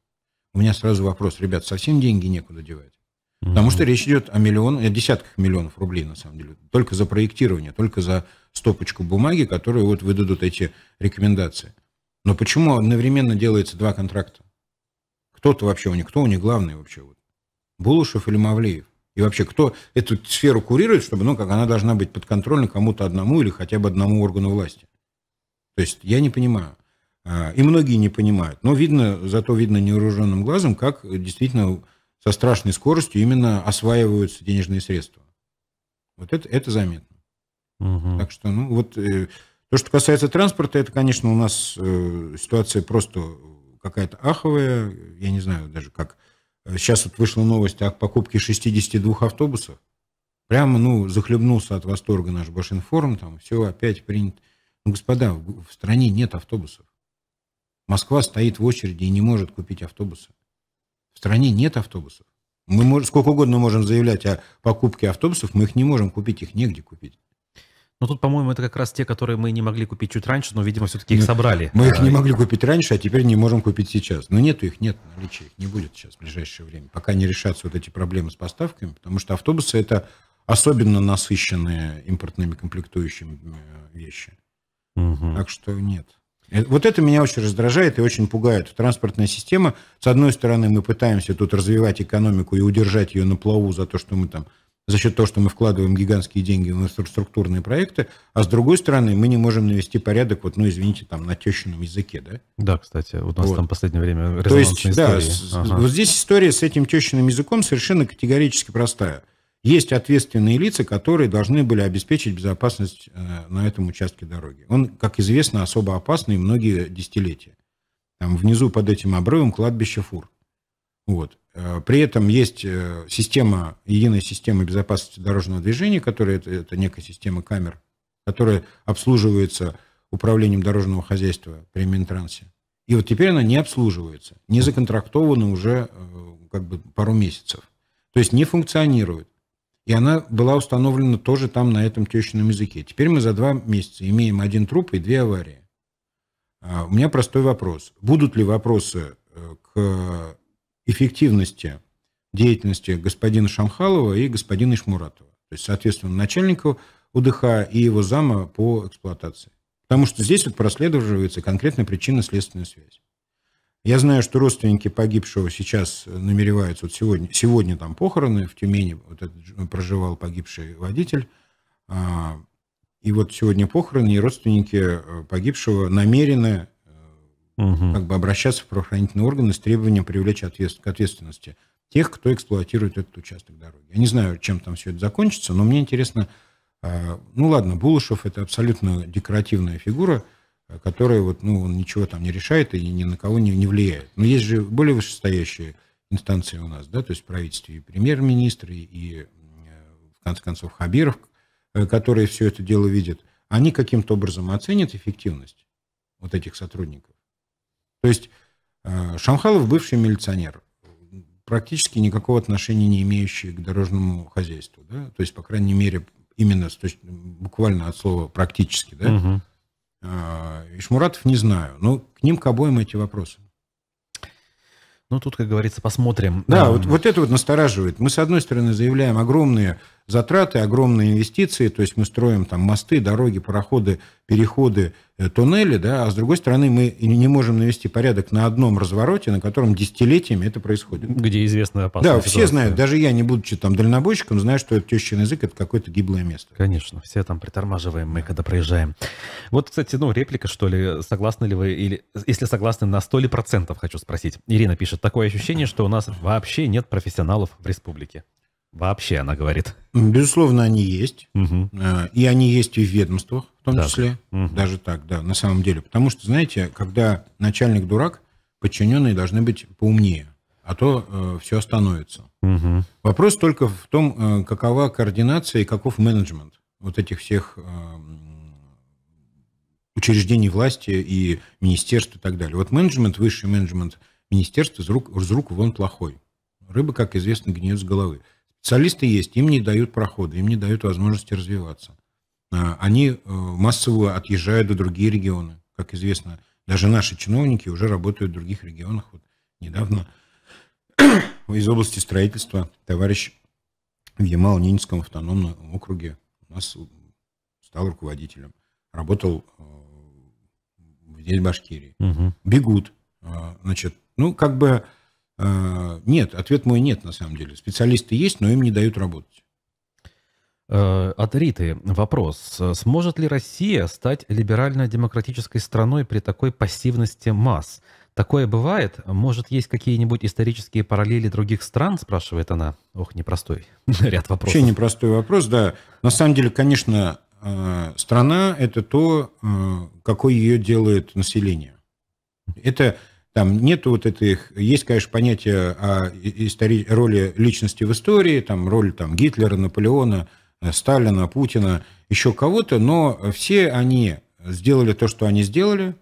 У меня сразу вопрос, ребят, совсем деньги некуда девать? Потому что речь идет о миллионах, о десятках миллионов рублей, на самом деле, только за проектирование, только за стопочку бумаги, которую вот выдадут эти рекомендации. Но почему одновременно делается два контракта? Кто-то вообще у них, кто у них главный вообще? Вот? Булушев или Мавлеев? И вообще, кто эту сферу курирует, чтобы, ну, как она должна быть подконтрольна кому-то одному или хотя бы одному органу власти? То есть я не понимаю. А, и многие не понимают. Но видно, зато видно невооруженным глазом, как действительно со страшной скоростью именно осваиваются денежные средства. Вот это, это заметно. Угу. Так что, ну, вот э, то, что касается транспорта, это, конечно, у нас э, ситуация просто какая-то аховая. Я не знаю даже как. Э, сейчас вот вышла новость о покупке 62 автобусов. Прямо, ну, захлебнулся от восторга наш Башинформ, там все опять принято. Ну, господа, в, в стране нет автобусов. Москва стоит в очереди и не может купить автобусы. В стране нет автобусов. Мы можем, сколько угодно можем заявлять о покупке автобусов, мы их не можем купить, их негде купить.
Но тут, по-моему, это как раз те, которые мы не могли купить чуть раньше, но, видимо, все-таки их ну, собрали. Мы их не могли
купить раньше, а теперь не можем купить сейчас. Но нету их, нет наличия, их не будет сейчас в ближайшее время, пока не решатся вот эти проблемы с поставками, потому что автобусы это особенно насыщенные импортными комплектующими э, вещи. Угу. Так что нет. Э, вот это меня очень раздражает и очень пугает. Транспортная система, с одной стороны, мы пытаемся тут развивать экономику и удержать ее на плаву за то, что мы там за счет того, что мы вкладываем гигантские деньги в инфраструктурные проекты, а с другой стороны, мы не можем навести порядок, вот, ну, извините, там, на тещином языке, да? Да, кстати, вот у нас вот. там в последнее время То есть, истории. да, ага. вот здесь история с этим тещиным языком совершенно категорически простая. Есть ответственные лица, которые должны были обеспечить безопасность э, на этом участке дороги. Он, как известно, особо опасный многие десятилетия. Там внизу под этим обрывом кладбище фур. Вот. Э, при этом есть э, система, единая система безопасности дорожного движения, которая это, это некая система камер, которая обслуживается управлением дорожного хозяйства при Минтрансе. И вот теперь она не обслуживается, не законтрактована уже э, как бы пару месяцев. То есть не функционирует. И она была установлена тоже там, на этом тещином языке. Теперь мы за два месяца имеем один труп и две аварии. А, у меня простой вопрос. Будут ли вопросы к эффективности деятельности господина Шамхалова и господина Ишмуратова. То есть, соответственно, начальника УДХ и его зама по эксплуатации. Потому что здесь вот прослеживается конкретная причинно-следственная связь. Я знаю, что родственники погибшего сейчас намереваются, вот сегодня, сегодня там похороны в Тюмени, вот этот, ну, проживал погибший водитель, а, и вот сегодня похороны, и родственники э, погибшего намерены угу. как бы обращаться в правоохранительные органы с требованием привлечь ответ, к ответственности тех, кто эксплуатирует этот участок дороги. Я не знаю, чем там все это закончится, но мне интересно, а, ну ладно, Булышев это абсолютно декоративная фигура, которая вот, ну, он ничего там не решает и ни на кого не, не влияет. Но есть же более вышестоящие инстанции у нас, да, то есть правительство и премьер-министр, и, э, в конце концов, Хабиров, э, которые все это дело видят, они каким-то образом оценят эффективность вот этих сотрудников. То есть э, Шамхалов бывший милиционер, практически никакого отношения не имеющий к дорожному хозяйству, да? то есть, по крайней мере, именно с точки, буквально от слова практически, да? Угу. Ишмуратов не знаю, но к ним к обоим эти вопросы. Ну, тут, как
говорится, посмотрим. Да, вот,
вот это вот настораживает. Мы, с одной стороны, заявляем огромные затраты, огромные инвестиции, то есть мы строим там мосты, дороги, пароходы, переходы, э, туннели, да, а с другой стороны мы не можем навести порядок на одном развороте, на котором десятилетиями это
происходит. Где известная опасность. Да, все ситуация. знают,
даже я, не будучи там дальнобойщиком, знаю, что это тещин язык, это
какое-то гиблое место. Конечно, все там притормаживаем мы, когда проезжаем. Вот, кстати, ну, реплика, что ли, согласны ли вы, или, если согласны, на сто ли процентов, хочу спросить. Ирина пишет, такое ощущение, что у нас вообще нет профессионалов в республике. Вообще, она говорит.
Безусловно, они есть. Угу. И они есть и в ведомствах, в том да. числе.
Угу. Даже так, да, на самом
деле. Потому что, знаете, когда начальник дурак, подчиненные должны быть поумнее, а то э, все остановится. Угу. Вопрос только в том, э, какова координация и каков менеджмент вот этих всех э, учреждений власти и министерств и так далее. Вот менеджмент, высший менеджмент министерства из рук, из рук вон плохой. Рыба, как известно, гниет с головы. Солисты есть, им не дают прохода, им не дают возможности развиваться. А, они э, массово отъезжают в другие регионы. Как известно, даже наши чиновники уже работают в других регионах. Вот недавно из области строительства товарищ в Ямал-Ненецком автономном округе у нас стал руководителем. Работал э, в в Башкирии. Угу. Бегут. Э, значит, ну, как бы
а, нет, ответ мой нет, на самом деле. Специалисты есть, но им не дают работать. Э, от Риты вопрос. Сможет ли Россия стать либерально-демократической страной при такой пассивности масс? Такое бывает? Может, есть какие-нибудь исторические параллели других стран, спрашивает она. Ох, непростой
ряд вопросов. Вообще
непростой вопрос,
да. На самом деле, конечно, э, страна – это то, э, какой ее делает население. Это там нет вот этих... Есть, конечно, понятие о истори... роли личности в истории, там роль там, Гитлера, Наполеона, э, Сталина, Путина, еще кого-то, но все они сделали то, что они сделали,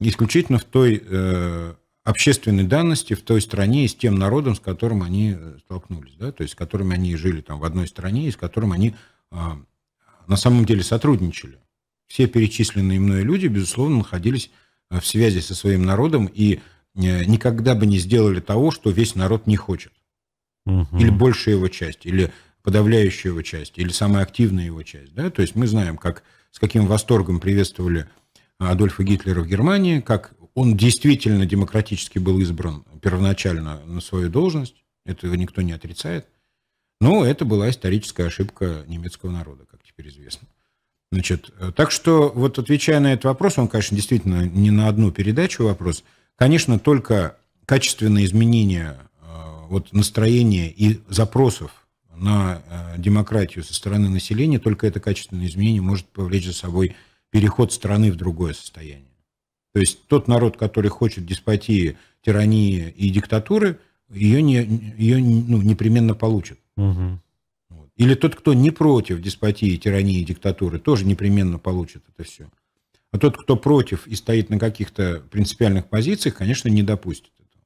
исключительно в той э, общественной данности, в той стране и с тем народом, с которым они э, столкнулись, да, то есть с которым они жили там в одной стране и с которым они э, на самом деле сотрудничали. Все перечисленные мной люди, безусловно, находились э, в связи со своим народом и Э, никогда бы не сделали того, что весь народ не хочет. Угу. Или большая его часть, или подавляющая его часть, или самая активная его часть. Да? То есть мы знаем, как, с каким восторгом приветствовали Адольфа Гитлера в Германии, как он действительно демократически был избран первоначально на свою должность, этого никто не отрицает. Но это была историческая ошибка немецкого народа, как теперь известно. Значит, э, так что, вот отвечая на этот вопрос, он, конечно, действительно не на одну передачу вопрос – Конечно, только качественные изменения э, вот, настроения и запросов на э, демократию со стороны населения, только это качественное изменение может повлечь за собой переход страны в другое состояние. То есть тот народ, который хочет деспотии, тирании и диктатуры, ее, не, ее ну, непременно получит. Угу. Или тот, кто не против деспотии, тирании и диктатуры, тоже непременно получит это все. А тот, кто против и стоит на каких-то принципиальных позициях, конечно, не допустит этого.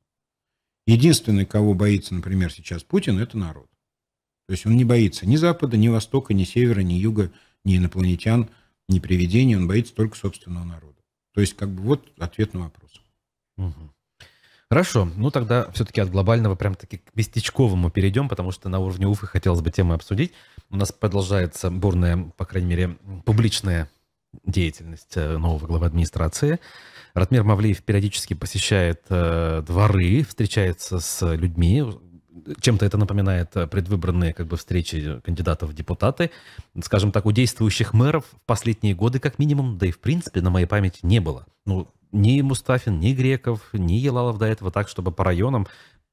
Единственный, кого боится, например, сейчас Путин, это народ. То есть он не боится ни Запада, ни Востока, ни Севера, ни Юга, ни инопланетян, ни привидений. Он боится только собственного народа. То
есть как бы вот ответ на вопрос. Угу. Хорошо, ну тогда все-таки от глобального прям таки к местечковому перейдем, потому что на уровне Уфы хотелось бы темы обсудить. У нас продолжается бурная, по крайней мере, публичная деятельность э, нового главы администрации. Ратмир Мавлеев периодически посещает э, дворы, встречается с людьми, чем-то это напоминает э, предвыборные как бы, встречи кандидатов в депутаты. Скажем так, у действующих мэров в последние годы как минимум, да и в принципе на моей памяти не было. Ну, ни Мустафин, ни Греков, ни Елалов до этого так, чтобы по районам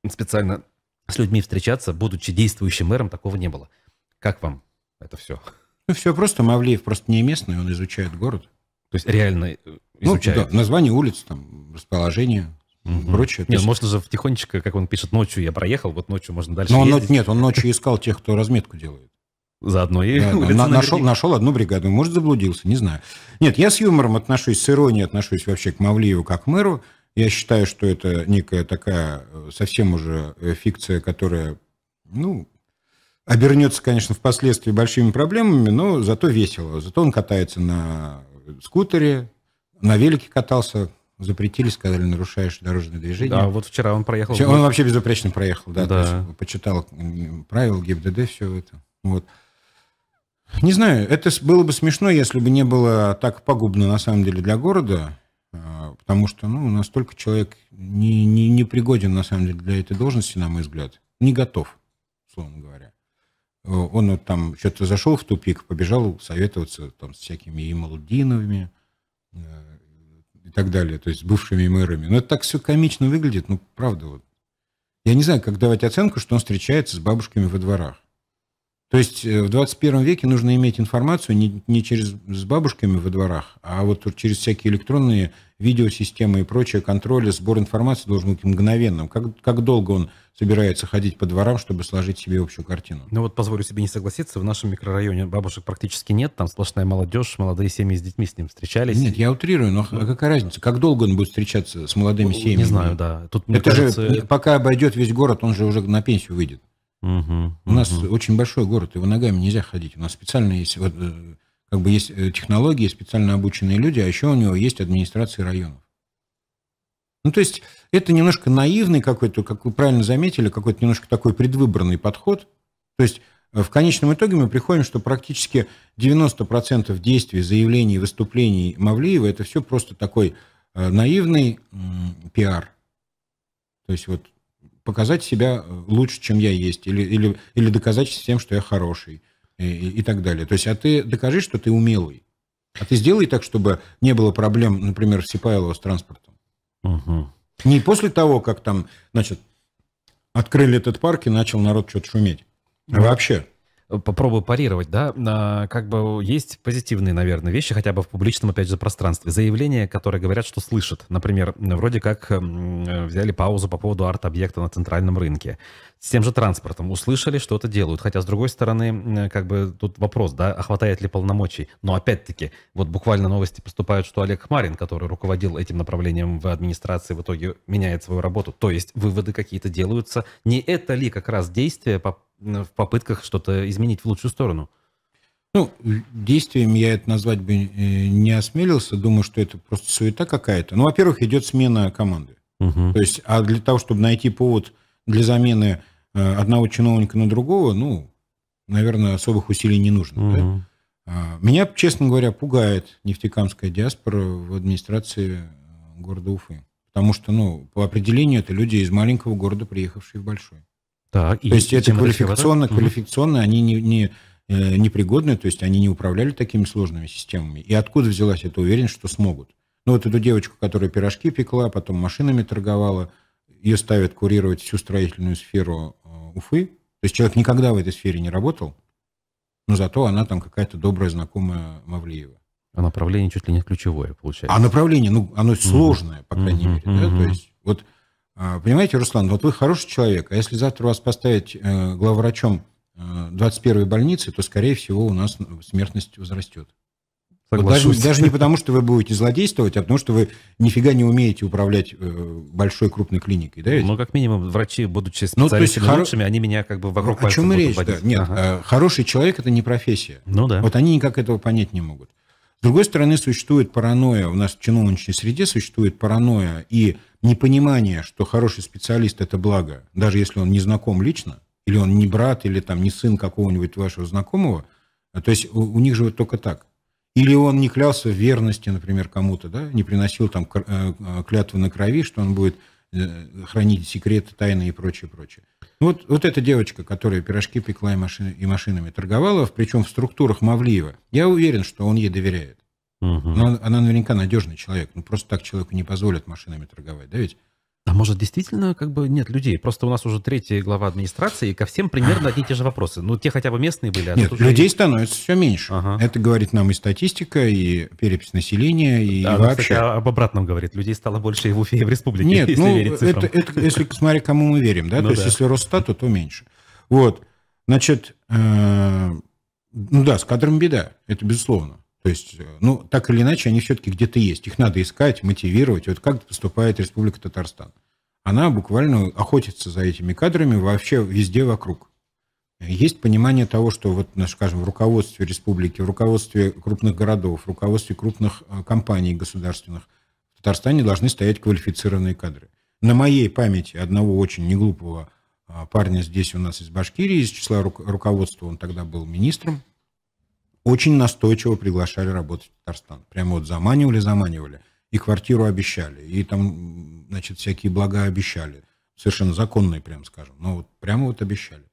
специально с людьми встречаться, будучи действующим мэром, такого не было. Как вам это все? Ну, все просто. Мавлеев просто не местный, он изучает город. То есть реально э, ну, изучает? Ну, да, название улиц, там, расположение, угу. прочее. Нет, ну, есть... можно же тихонечко, как он пишет, ночью я проехал, вот ночью можно дальше Но он, ездить. Нет,
он ночью искал тех, кто разметку
делает. Заодно и да, на, нашел, нашел
одну бригаду. Может, заблудился, не знаю. Нет, я с юмором отношусь, с иронией отношусь вообще к Мавлиеву как к мэру. Я считаю, что это некая такая э, совсем уже э, фикция, которая, ну, обернется, конечно, впоследствии большими проблемами, но зато весело. Зато он катается на скутере, на велике катался, запретили, сказали, нарушаешь дорожное движение. Да, вот вчера он проехал. Он вообще безупречно проехал, да. да. Есть, почитал правила ГИБДД, все это. Вот. Не знаю, это было бы смешно, если бы не было так пагубно, на самом деле, для города, а, потому что, ну, настолько человек не, не, не пригоден, на самом деле, для этой должности, на мой взгляд, не готов, словно говоря. Э, он вот там что-то зашел в тупик, побежал советоваться там с всякими Ималдиновыми э, и так далее, то есть с бывшими мэрами. Но ну, это так все комично выглядит, ну, правда вот. Я не знаю, как давать оценку, что он встречается с бабушками во дворах. То есть э, в 21 веке нужно иметь информацию не, не через с бабушками во дворах, а вот через всякие электронные видеосистемы и прочее, контроля, сбор информации должен быть мгновенным. Как, как долго он собирается ходить по дворам, чтобы сложить себе общую картину?
Ну вот позволю себе не согласиться, в нашем микрорайоне бабушек практически нет, там сплошная молодежь, молодые семьи с детьми с ним встречались. Нет, я утрирую, но ну, какая разница, как долго он будет встречаться с молодыми ну, семьями? Не знаю, да. Тут, Это кажется... же
пока обойдет весь город, он же уже на пенсию выйдет. Угу, У нас очень большой город, его ногами нельзя ходить. У нас специально есть, вот, э, как бы есть э, технологии, специально обученные люди, а еще у него есть администрации районов. Ну, то есть это немножко наивный какой-то, как вы правильно заметили, какой-то немножко такой предвыборный подход. То есть э, в конечном итоге мы приходим, что практически 90% действий, заявлений, выступлений Мавлиева это все просто такой наивный пиар. То есть вот показать себя э, лучше, чем я есть, или, или, или доказать всем, что я хороший, и, и, и так далее. То есть, а ты докажи, что ты умелый. А ты сделай так, чтобы не было проблем, например, Сипайлова с транспортом. Угу. Не после того, как там, значит, открыли этот парк и начал народ что-то шуметь. угу. вообще
попробую парировать, да, как бы есть позитивные, наверное, вещи, хотя бы в публичном, опять же, пространстве. Заявления, которые говорят, что слышат. Например, вроде как эм, э, взяли паузу по поводу арт-объекта на центральном рынке. С тем же транспортом услышали, что это делают. Хотя, с другой стороны, э, как бы тут вопрос, да, а хватает ли полномочий. Но опять-таки, вот буквально новости поступают, что Олег Хмарин, который руководил этим направлением в администрации, в итоге меняет свою работу. То есть выводы какие-то делаются. Не это ли как раз действие по в попытках что-то изменить в лучшую сторону?
Ну, действием я это назвать бы э, не осмелился. Думаю, что это просто суета какая-то. Ну, во-первых, идет смена команды. Угу. То есть, а для того, чтобы найти повод для замены э, одного чиновника на другого, ну, наверное, особых усилий не нужно. Угу. Да? А, меня, честно говоря, пугает нефтекамская диаспора в администрации э, города Уфы. Потому что, ну, по определению, это люди из маленького города, приехавшие в большой. Так, то и есть это квалификационно, квалификационно угу. они не, не, э, не пригодны, то есть они не управляли такими сложными системами. И откуда взялась эта уверенность, что смогут? Ну вот эту девочку, которая пирожки пекла, потом машинами торговала, ее ставят курировать всю строительную сферу э, Уфы. То есть человек никогда в этой сфере не работал, но зато она там какая-то добрая знакомая Мавлиева.
А направление чуть ли не ключевое, получается. А направление, ну, оно сложное, угу. по крайней угу. мере. Угу. Да? То
есть вот а, понимаете, Руслан, вот вы хороший человек, а если завтра вас поставить э, главврачом 21-й э, больницы, то, скорее всего, у нас смертность возрастет. Соглашусь. Вот даже, даже не потому, что вы будете злодействовать, а потому, что вы нифига не умеете управлять э, большой крупной клиникой, да?
Ну, как минимум, врачи, будучи ну, специалистами ну, хоро... лучшими, они меня как бы вокруг ну, О чем речь, водить. да? Нет,
ага. хороший человек – это не профессия. Ну да. Вот они никак этого понять не могут. С другой стороны, существует паранойя, у нас в чиновничной среде существует паранойя и непонимание, что хороший специалист – это благо, даже если он не знаком лично, или он не брат, или там не сын какого-нибудь вашего знакомого, а, то есть у, у них же вот только так. Или он не клялся в верности, например, кому-то, да, не приносил там э, э, клятвы на крови, что он будет э, хранить секреты, тайны и прочее, прочее. Ну вот, вот эта девочка, которая пирожки пекла и, машины, и машинами торговала, причем в структурах Мавлиева, я уверен, что он ей доверяет. Угу. Но она наверняка надежный человек. Ну, просто
так человеку не позволят машинами торговать, да ведь? А может, действительно, как бы нет людей? Просто у нас уже третья глава администрации, и ко всем примерно одни и те же вопросы. Ну, те хотя бы местные были. А нет, людей и...
становится все меньше. Ага. Это говорит нам и статистика, и перепись населения, и, да, вообще... Кстати, об
обратном говорит. Людей стало больше и в Уфе, и в республике, нет, если ну, верить цифрам. Это,
это, если, смотри, кому мы верим, да? Ну, То да. есть, если Росстату, то меньше. Вот. Значит, э, ну да, с кадром беда, это безусловно. То есть, э, ну, так или иначе, они все-таки где-то есть. Их надо искать, мотивировать. Вот как поступает Республика Татарстан. Она буквально охотится за этими кадрами вообще везде вокруг. Есть понимание того, что, вот, скажем, в руководстве республики, в руководстве крупных городов, в руководстве крупных э, компаний государственных в Татарстане должны стоять квалифицированные кадры. На моей памяти одного очень неглупого а, парня здесь у нас из Башкирии, из числа руководства, он тогда был министром очень настойчиво приглашали работать в Татарстан. Прямо вот заманивали, заманивали. И квартиру обещали, и там, значит, всякие блага обещали. Совершенно законные, прям скажем. Но вот прямо вот обещали.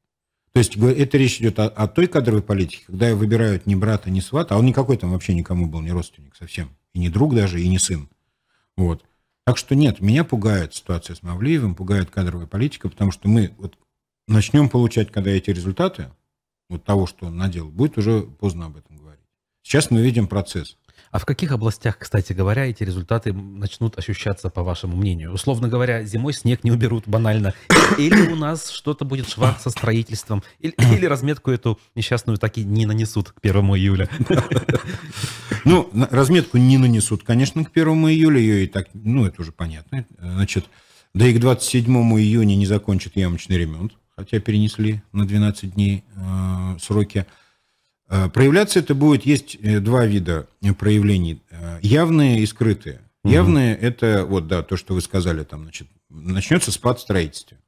То есть это речь идет о, о той кадровой политике, когда выбирают не брата, не свата, а он никакой там вообще никому был, не родственник совсем. И не друг даже, и не сын. Вот. Так что нет, меня пугает ситуация с Мавлиевым, пугает кадровая политика, потому что мы вот начнем получать, когда эти результаты, вот того, что он надел, будет уже поздно об этом говорить.
Сейчас мы видим процесс. А в каких областях, кстати говоря, эти результаты начнут ощущаться, по вашему мнению? Условно говоря, зимой снег не уберут, банально. Или у нас что-то будет швах со строительством, или, или разметку эту несчастную так и не нанесут к 1 июля.
Ну, разметку не нанесут, конечно, к 1 июля, ее и так, ну, это уже понятно. Значит, да и к 27 июня не закончат ямочный ремонт, хотя перенесли на 12 дней а, сроки. Э, проявляться это будет, есть э, два вида э, проявлений, явные и скрытые. Явные это вот, да, то, что вы сказали, там, значит, начнется спад строительства.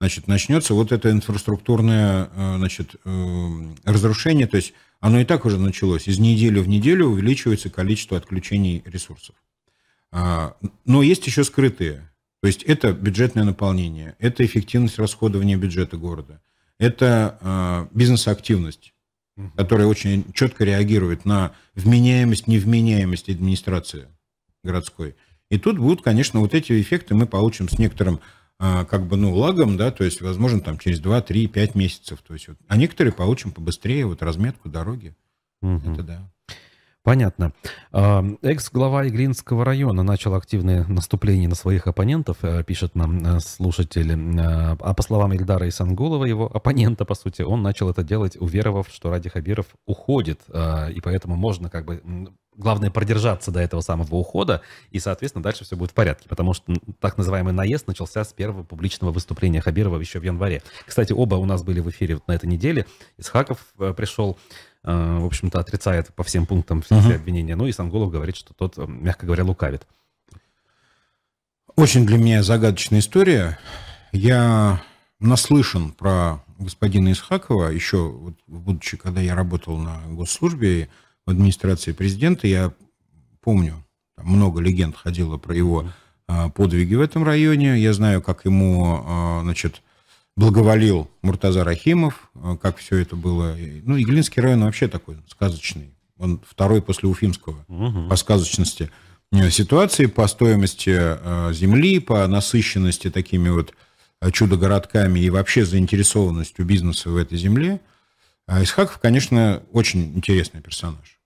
Значит, начнется вот это инфраструктурное, значит, эм, разрушение, то есть оно и так уже началось. Из недели в неделю увеличивается количество отключений ресурсов. А, но есть еще скрытые. То есть это бюджетное наполнение, это эффективность расходования бюджета города, это а, бизнес-активность, которая очень четко реагирует на вменяемость, невменяемость администрации городской. И тут будут, конечно, вот эти эффекты мы получим с некоторым а, как бы, ну, лагом, да, то есть, возможно, там через 2, 3, 5 месяцев. То есть, вот, а некоторые получим побыстрее, вот разметку дороги.
Угу. Это да. Понятно. Экс-глава Игринского района начал активное наступление на своих оппонентов, э, пишет нам э, слушатель. Э, а по словам Ильдара Исангулова, его оппонента, по сути, он начал это делать, уверовав, что Ради Хабиров уходит, и поэтому можно как бы главное продержаться до этого самого ухода, и, соответственно, дальше все будет в порядке, потому что так называемый наезд начался с первого публичного выступления Хабирова еще в январе. Кстати, оба у нас были в эфире вот на этой неделе. Исхаков пришел Э, в общем-то, отрицает по всем пунктам все uh-huh. обвинения. Ну и Санголов говорит, что тот, э, мягко говоря, лукавит.
Очень для меня загадочная история. Я наслышан про господина Исхакова еще, вот, будучи, когда я работал на госслужбе в администрации президента, я помню, много легенд ходило про его э, подвиги в этом районе. Я знаю, как ему, значит, благоволил Муртаза Рахимов, э, как все это было. Ну, Иглинский район вообще такой сказочный. Он второй после Уфимского угу. по сказочности э, ситуации, по стоимости э, земли, по насыщенности такими вот чудо-городками и вообще заинтересованностью бизнеса в этой земле. А Исхаков, конечно, очень интересный персонаж.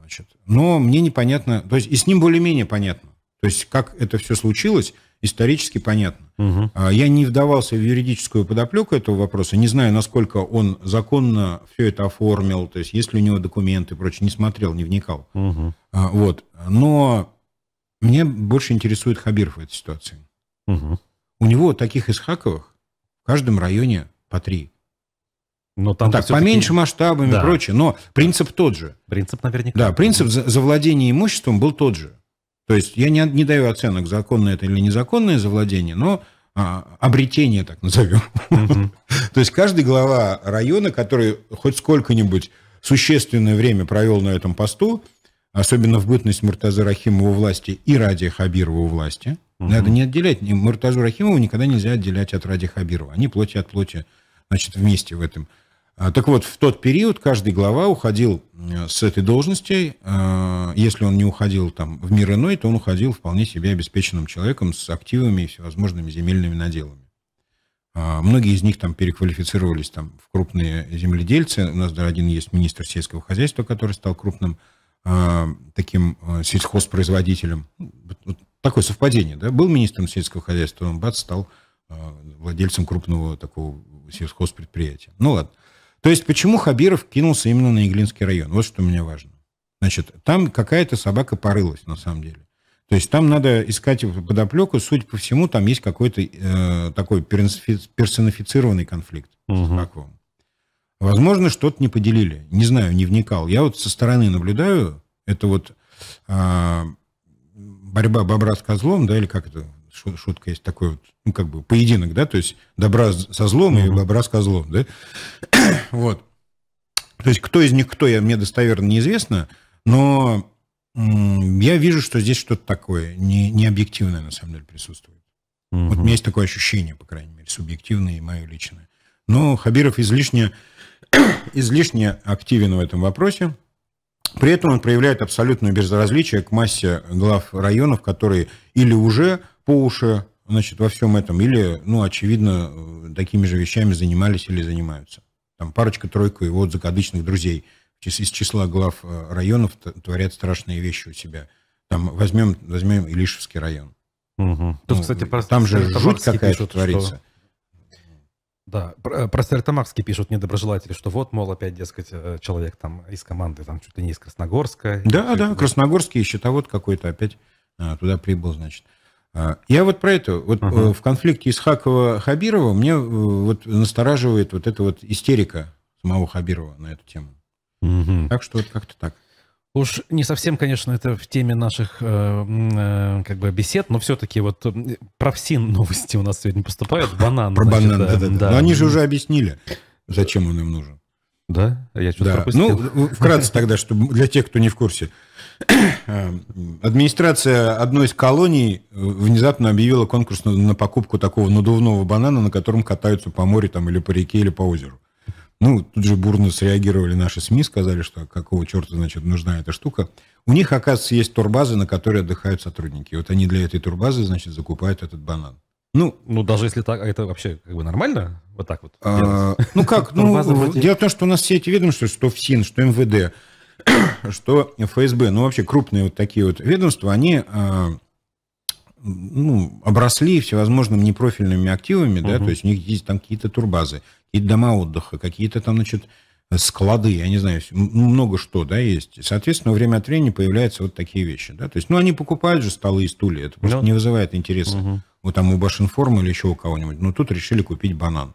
Значит, но мне непонятно, то есть и с ним более-менее понятно. То есть как это все случилось – исторически понятно. Угу. Я не вдавался в юридическую подоплеку этого вопроса, не знаю, насколько он законно все это оформил, то есть есть ли у него документы и прочее, не смотрел, не вникал. Угу. Вот. Но мне больше интересует Хабиров в этой ситуации. Угу. У него таких из Хаковых в каждом районе по три. Но там ну, так, поменьше масштабами да. и прочее, но принцип тот же. Принцип наверняка. Да, принцип за завладения имуществом был тот же. То есть я не, не даю оценок, законное это или незаконное завладение, но а, обретение, так назовем. То есть каждый глава района, который хоть сколько-нибудь существенное время провел на этом посту, особенно в бытность Муртаза Рахимова у власти и ради Хабирова у власти, надо не отделять. Муртазу Рахимову никогда нельзя отделять от Ради Хабирова. Они плоти от плоти, значит, вместе в этом а, так вот, в тот период каждый глава уходил э, с этой должности. А, если он не уходил там, в мир иной, то он уходил вполне себе обеспеченным человеком с активами и всевозможными земельными наделами. А, многие из них там переквалифицировались там, в крупные земледельцы. У нас даже один есть министр сельского хозяйства, который стал крупным таким э, сельхозпроизводителем. Ну, вот такое совпадение, да? Был министром сельского хозяйства, он бац, стал э, владельцем крупного такого сельхозпредприятия. Ну ладно. То есть почему Хабиров кинулся именно на Иглинский район? Вот что мне важно. Значит, там какая-то собака порылась на самом деле. То есть там надо искать подоплеку. Судя по всему, там есть какой-то э, такой персонифицированный конфликт. Угу. Как вам? Возможно, что-то не поделили. Не знаю, не вникал. Я вот со стороны наблюдаю. Это вот э, борьба бобра с козлом, да, или как это шутка есть такой вот, ну, как бы поединок, да, то есть добра со злом mm-hmm. и добра с козлом, да, вот. То есть кто из них кто, я, мне достоверно неизвестно, но я вижу, что здесь что-то такое не, необъективное на самом деле, присутствует. Mm-hmm. Вот у меня есть такое ощущение, по крайней мере, субъективное и мое личное. Но Хабиров излишне, излишне активен в этом вопросе. При этом он проявляет абсолютное безразличие к массе глав районов, которые или уже по уши значит, во всем этом, или, ну, очевидно, э, такими же вещами занимались или занимаются. Там парочка-тройка его закадычных друзей из числа глав э, районов творят страшные вещи у себя. Там возьмем, возьмем Илишевский район. Угу. Тут, ну, кстати, про... Там же жуть какая-то творится.
Что... Да, про, э, Сертомарский пишут недоброжелатели, что вот, мол, опять, дескать, человек там из команды, там что-то не из Красногорска.
Да, да, Красногорский и щитовод какой-то опять а, туда прибыл, значит. А, я вот про это, вот uh-huh. в конфликте Хакова хабирова мне э, вот настораживает вот эта вот истерика самого Хабирова на эту тему.
Uh-huh. Так что вот как-то так. Уж не совсем, конечно, это в теме наших э, э как бы бесед, но все-таки вот про все новости у нас сегодня поступают. Банан. Про значит, банан, да, да, да, да. Но они же уже
объяснили, зачем он им
нужен. Да? Я
что-то да. пропустил. Ну, вкратце тогда, чтобы для тех, кто не в курсе. Э, администрация одной из колоний э, внезапно объявила конкурс на, покупку такого надувного банана, на котором катаются по морю там, или по реке, или по озеру. Ну, тут же бурно среагировали наши СМИ, сказали, что какого черта, значит, нужна эта штука. У них, оказывается, есть турбазы, на которые отдыхают сотрудники. вот они для этой турбазы, значит, закупают этот банан.
Ну, ну даже если так, а это вообще как бы нормально, вот так вот. А, ну как, ну дело
в том, что у нас все эти ведомства, что ФСИН, что МВД, что ФСБ, ну вообще крупные вот такие вот ведомства, они а, ну, обросли всевозможными непрофильными активами, угу. да, то есть у них есть там какие-то турбазы, какие-то дома отдыха, какие-то там, значит, склады, я не знаю, много что, да, есть. Соответственно, во время от времени появляются вот такие вещи, да, то есть, ну, они покупают же столы и стулья, это просто да. Ну. не вызывает интереса. Угу. Вот там у Башинформа или еще у кого-нибудь, но тут решили купить банан.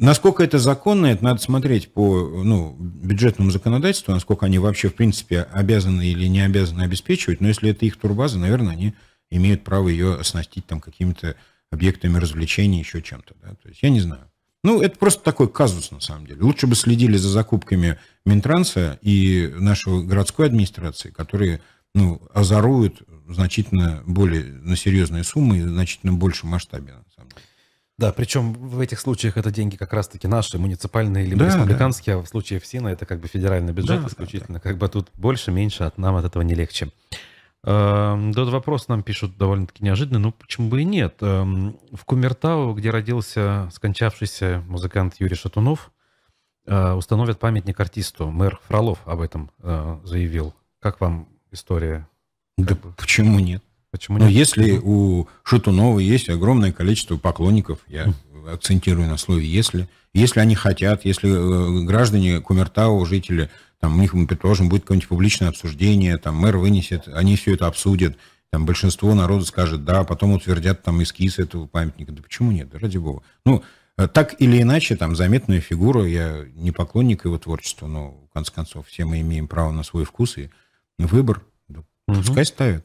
Насколько это законно, это надо смотреть по ну, бюджетному законодательству, насколько они вообще, в принципе, обязаны или не обязаны обеспечивать. Но если это их турбаза, наверное, они имеют право ее оснастить там какими-то объектами развлечений, еще чем-то. Да? То есть я не знаю. Ну, это просто такой казус, на самом деле. Лучше бы следили за закупками Минтранса и нашего городской администрации, которые ну, озоруют значительно более на серьезные суммы и значительно больше масштабе.
Да, причем в этих случаях это деньги как раз-таки наши, муниципальные или да, республиканские, да. а в случае ФСИНа это как бы федеральный бюджет да, исключительно. Да, да. Как бы тут больше, меньше, от нам от этого не легче. Тот эм, вопрос нам пишут довольно-таки неожиданно, ну почему бы и нет. Эм, в Кумертау, где родился скончавшийся музыкант Юрий Шатунов, э, установят памятник артисту. Мэр Фролов об этом э, заявил. Как вам история?
Да как бы? почему нет?
Почему нет? Но если
у Шатунова есть огромное количество поклонников, я акцентирую на слове «если», если они хотят, если э, граждане Кумертау, жители, там, у них должен будет какое-нибудь публичное обсуждение, там, мэр вынесет, они все это обсудят, там большинство народа скажет «да», потом утвердят там эскиз этого памятника. Да почему нет? Да ради бога. Ну, э, так или иначе, там заметная фигура, я не поклонник его творчества, но, в конце концов, все мы имеем право на свой вкус и выбор. Да, угу.
Пускай ставят.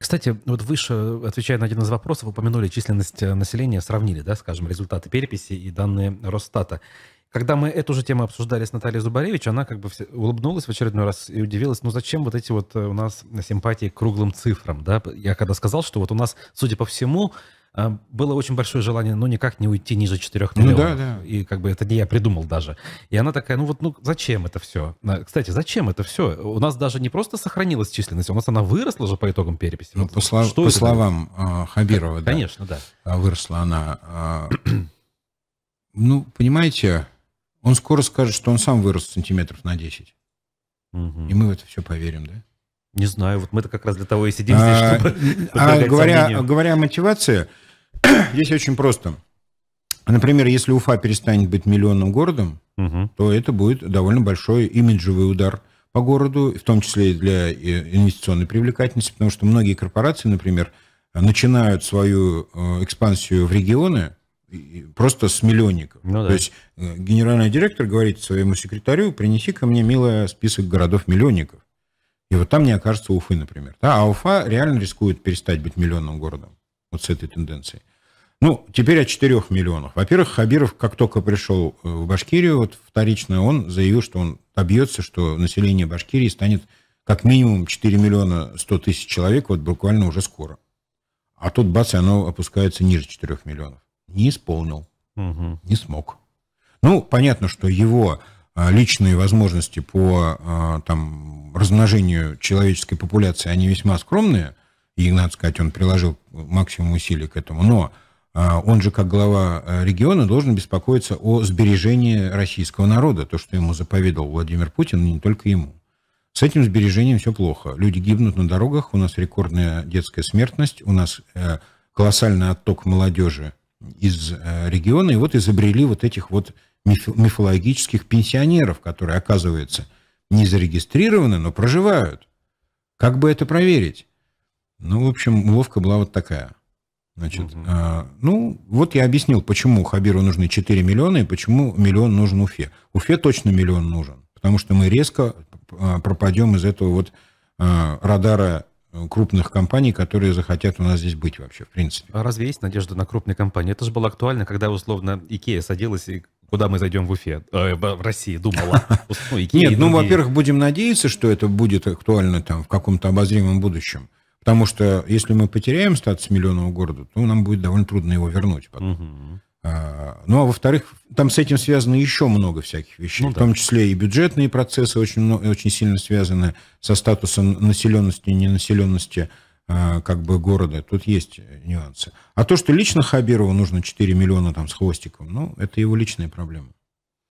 Кстати, вот выше, отвечая на один из вопросов, упомянули численность э, населения, сравнили, да, скажем, результаты переписи и данные Росстата. Когда мы эту же тему обсуждали с Натальей Зубаревич, она как бы улыбнулась в очередной раз и удивилась, ну зачем вот эти вот э, у нас симпатии к круглым цифрам, да? Я когда сказал, что вот у нас, судя по всему, а, было очень большое желание, ну, никак не уйти ниже 4 миллионов. Ну, да, да. И как бы это не я придумал даже. И она такая, ну вот, ну, зачем это все? А, кстати, зачем это все? У нас даже не просто сохранилась численность, у нас она выросла же по итогам переписи. Ну, вот, ну, по, слов, по словам
такое? Хабирова, да. Конечно, да. А, выросла она. ну, понимаете, он скоро скажет, что он сам вырос сантиметров на 10.
Угу. И мы в это все поверим, да? Не знаю, вот мы-то как раз для того и сидим здесь, чтобы... А, говоря, сомнению.
говоря о мотивации, Здесь очень просто. Например, если Уфа перестанет быть миллионным городом, угу. то это будет довольно большой имиджевый удар по городу, в том числе и для э, инвестиционной привлекательности, потому что многие корпорации, например, начинают свою э, экспансию в регионы просто с миллионников. Ну, да. То есть э, генеральный директор говорит своему секретарю, принеси ко мне, милая, список городов-миллионников. И вот там не окажется Уфы, например. Да, а Уфа реально рискует перестать быть миллионным городом вот с этой тенденцией. Ну, теперь о 4 миллионах. Во-первых, Хабиров, как только пришел э, в Башкирию, вот вторично он заявил, что он добьется, что население Башкирии станет как минимум 4 миллиона 100 тысяч человек, вот буквально уже скоро. А тут, бац, и оно опускается ниже 4 миллионов. Не исполнил, угу. не смог. Ну, понятно, что его э, личные возможности по э, там, размножению человеческой популяции, они весьма скромные, и, надо сказать, он приложил максимум усилий к этому, но а, он же, как глава э, региона, должен беспокоиться о сбережении российского народа, то, что ему заповедал Владимир Путин, и не только ему. С этим сбережением все плохо. Люди гибнут на дорогах, у нас рекордная детская смертность, у нас э, колоссальный отток молодежи из э, региона, и вот изобрели вот этих вот мифологических пенсионеров, которые, оказывается, не зарегистрированы, но проживают. Как бы это проверить? Ну, в общем, ловка была вот такая – Значит, угу. э, ну, вот я объяснил, почему Хабиру нужны 4 миллиона и почему миллион нужен Уфе. Уфе точно миллион нужен, потому что мы резко а, пропадем из этого вот э, радара крупных компаний, которые захотят у нас здесь быть вообще, в принципе.
А разве есть надежда на крупные компании? Это же было актуально, когда, условно, Икея садилась и куда мы зайдем в Уфе, э, в России, думала. Ну, Нет, ну, во-первых,
будем надеяться, что это будет актуально там в каком-то обозримом будущем. Потому что если мы потеряем статус миллионного города, то нам будет довольно трудно его вернуть потом. Угу. А, ну, а во-вторых, там с этим связано еще много всяких вещей, ну, в да. том числе и бюджетные процессы очень, очень сильно связаны со статусом населенности и ненаселенности а, как бы города. Тут есть нюансы. А то, что лично Хабирову нужно 4 миллиона там с хвостиком, ну, это его личная проблема.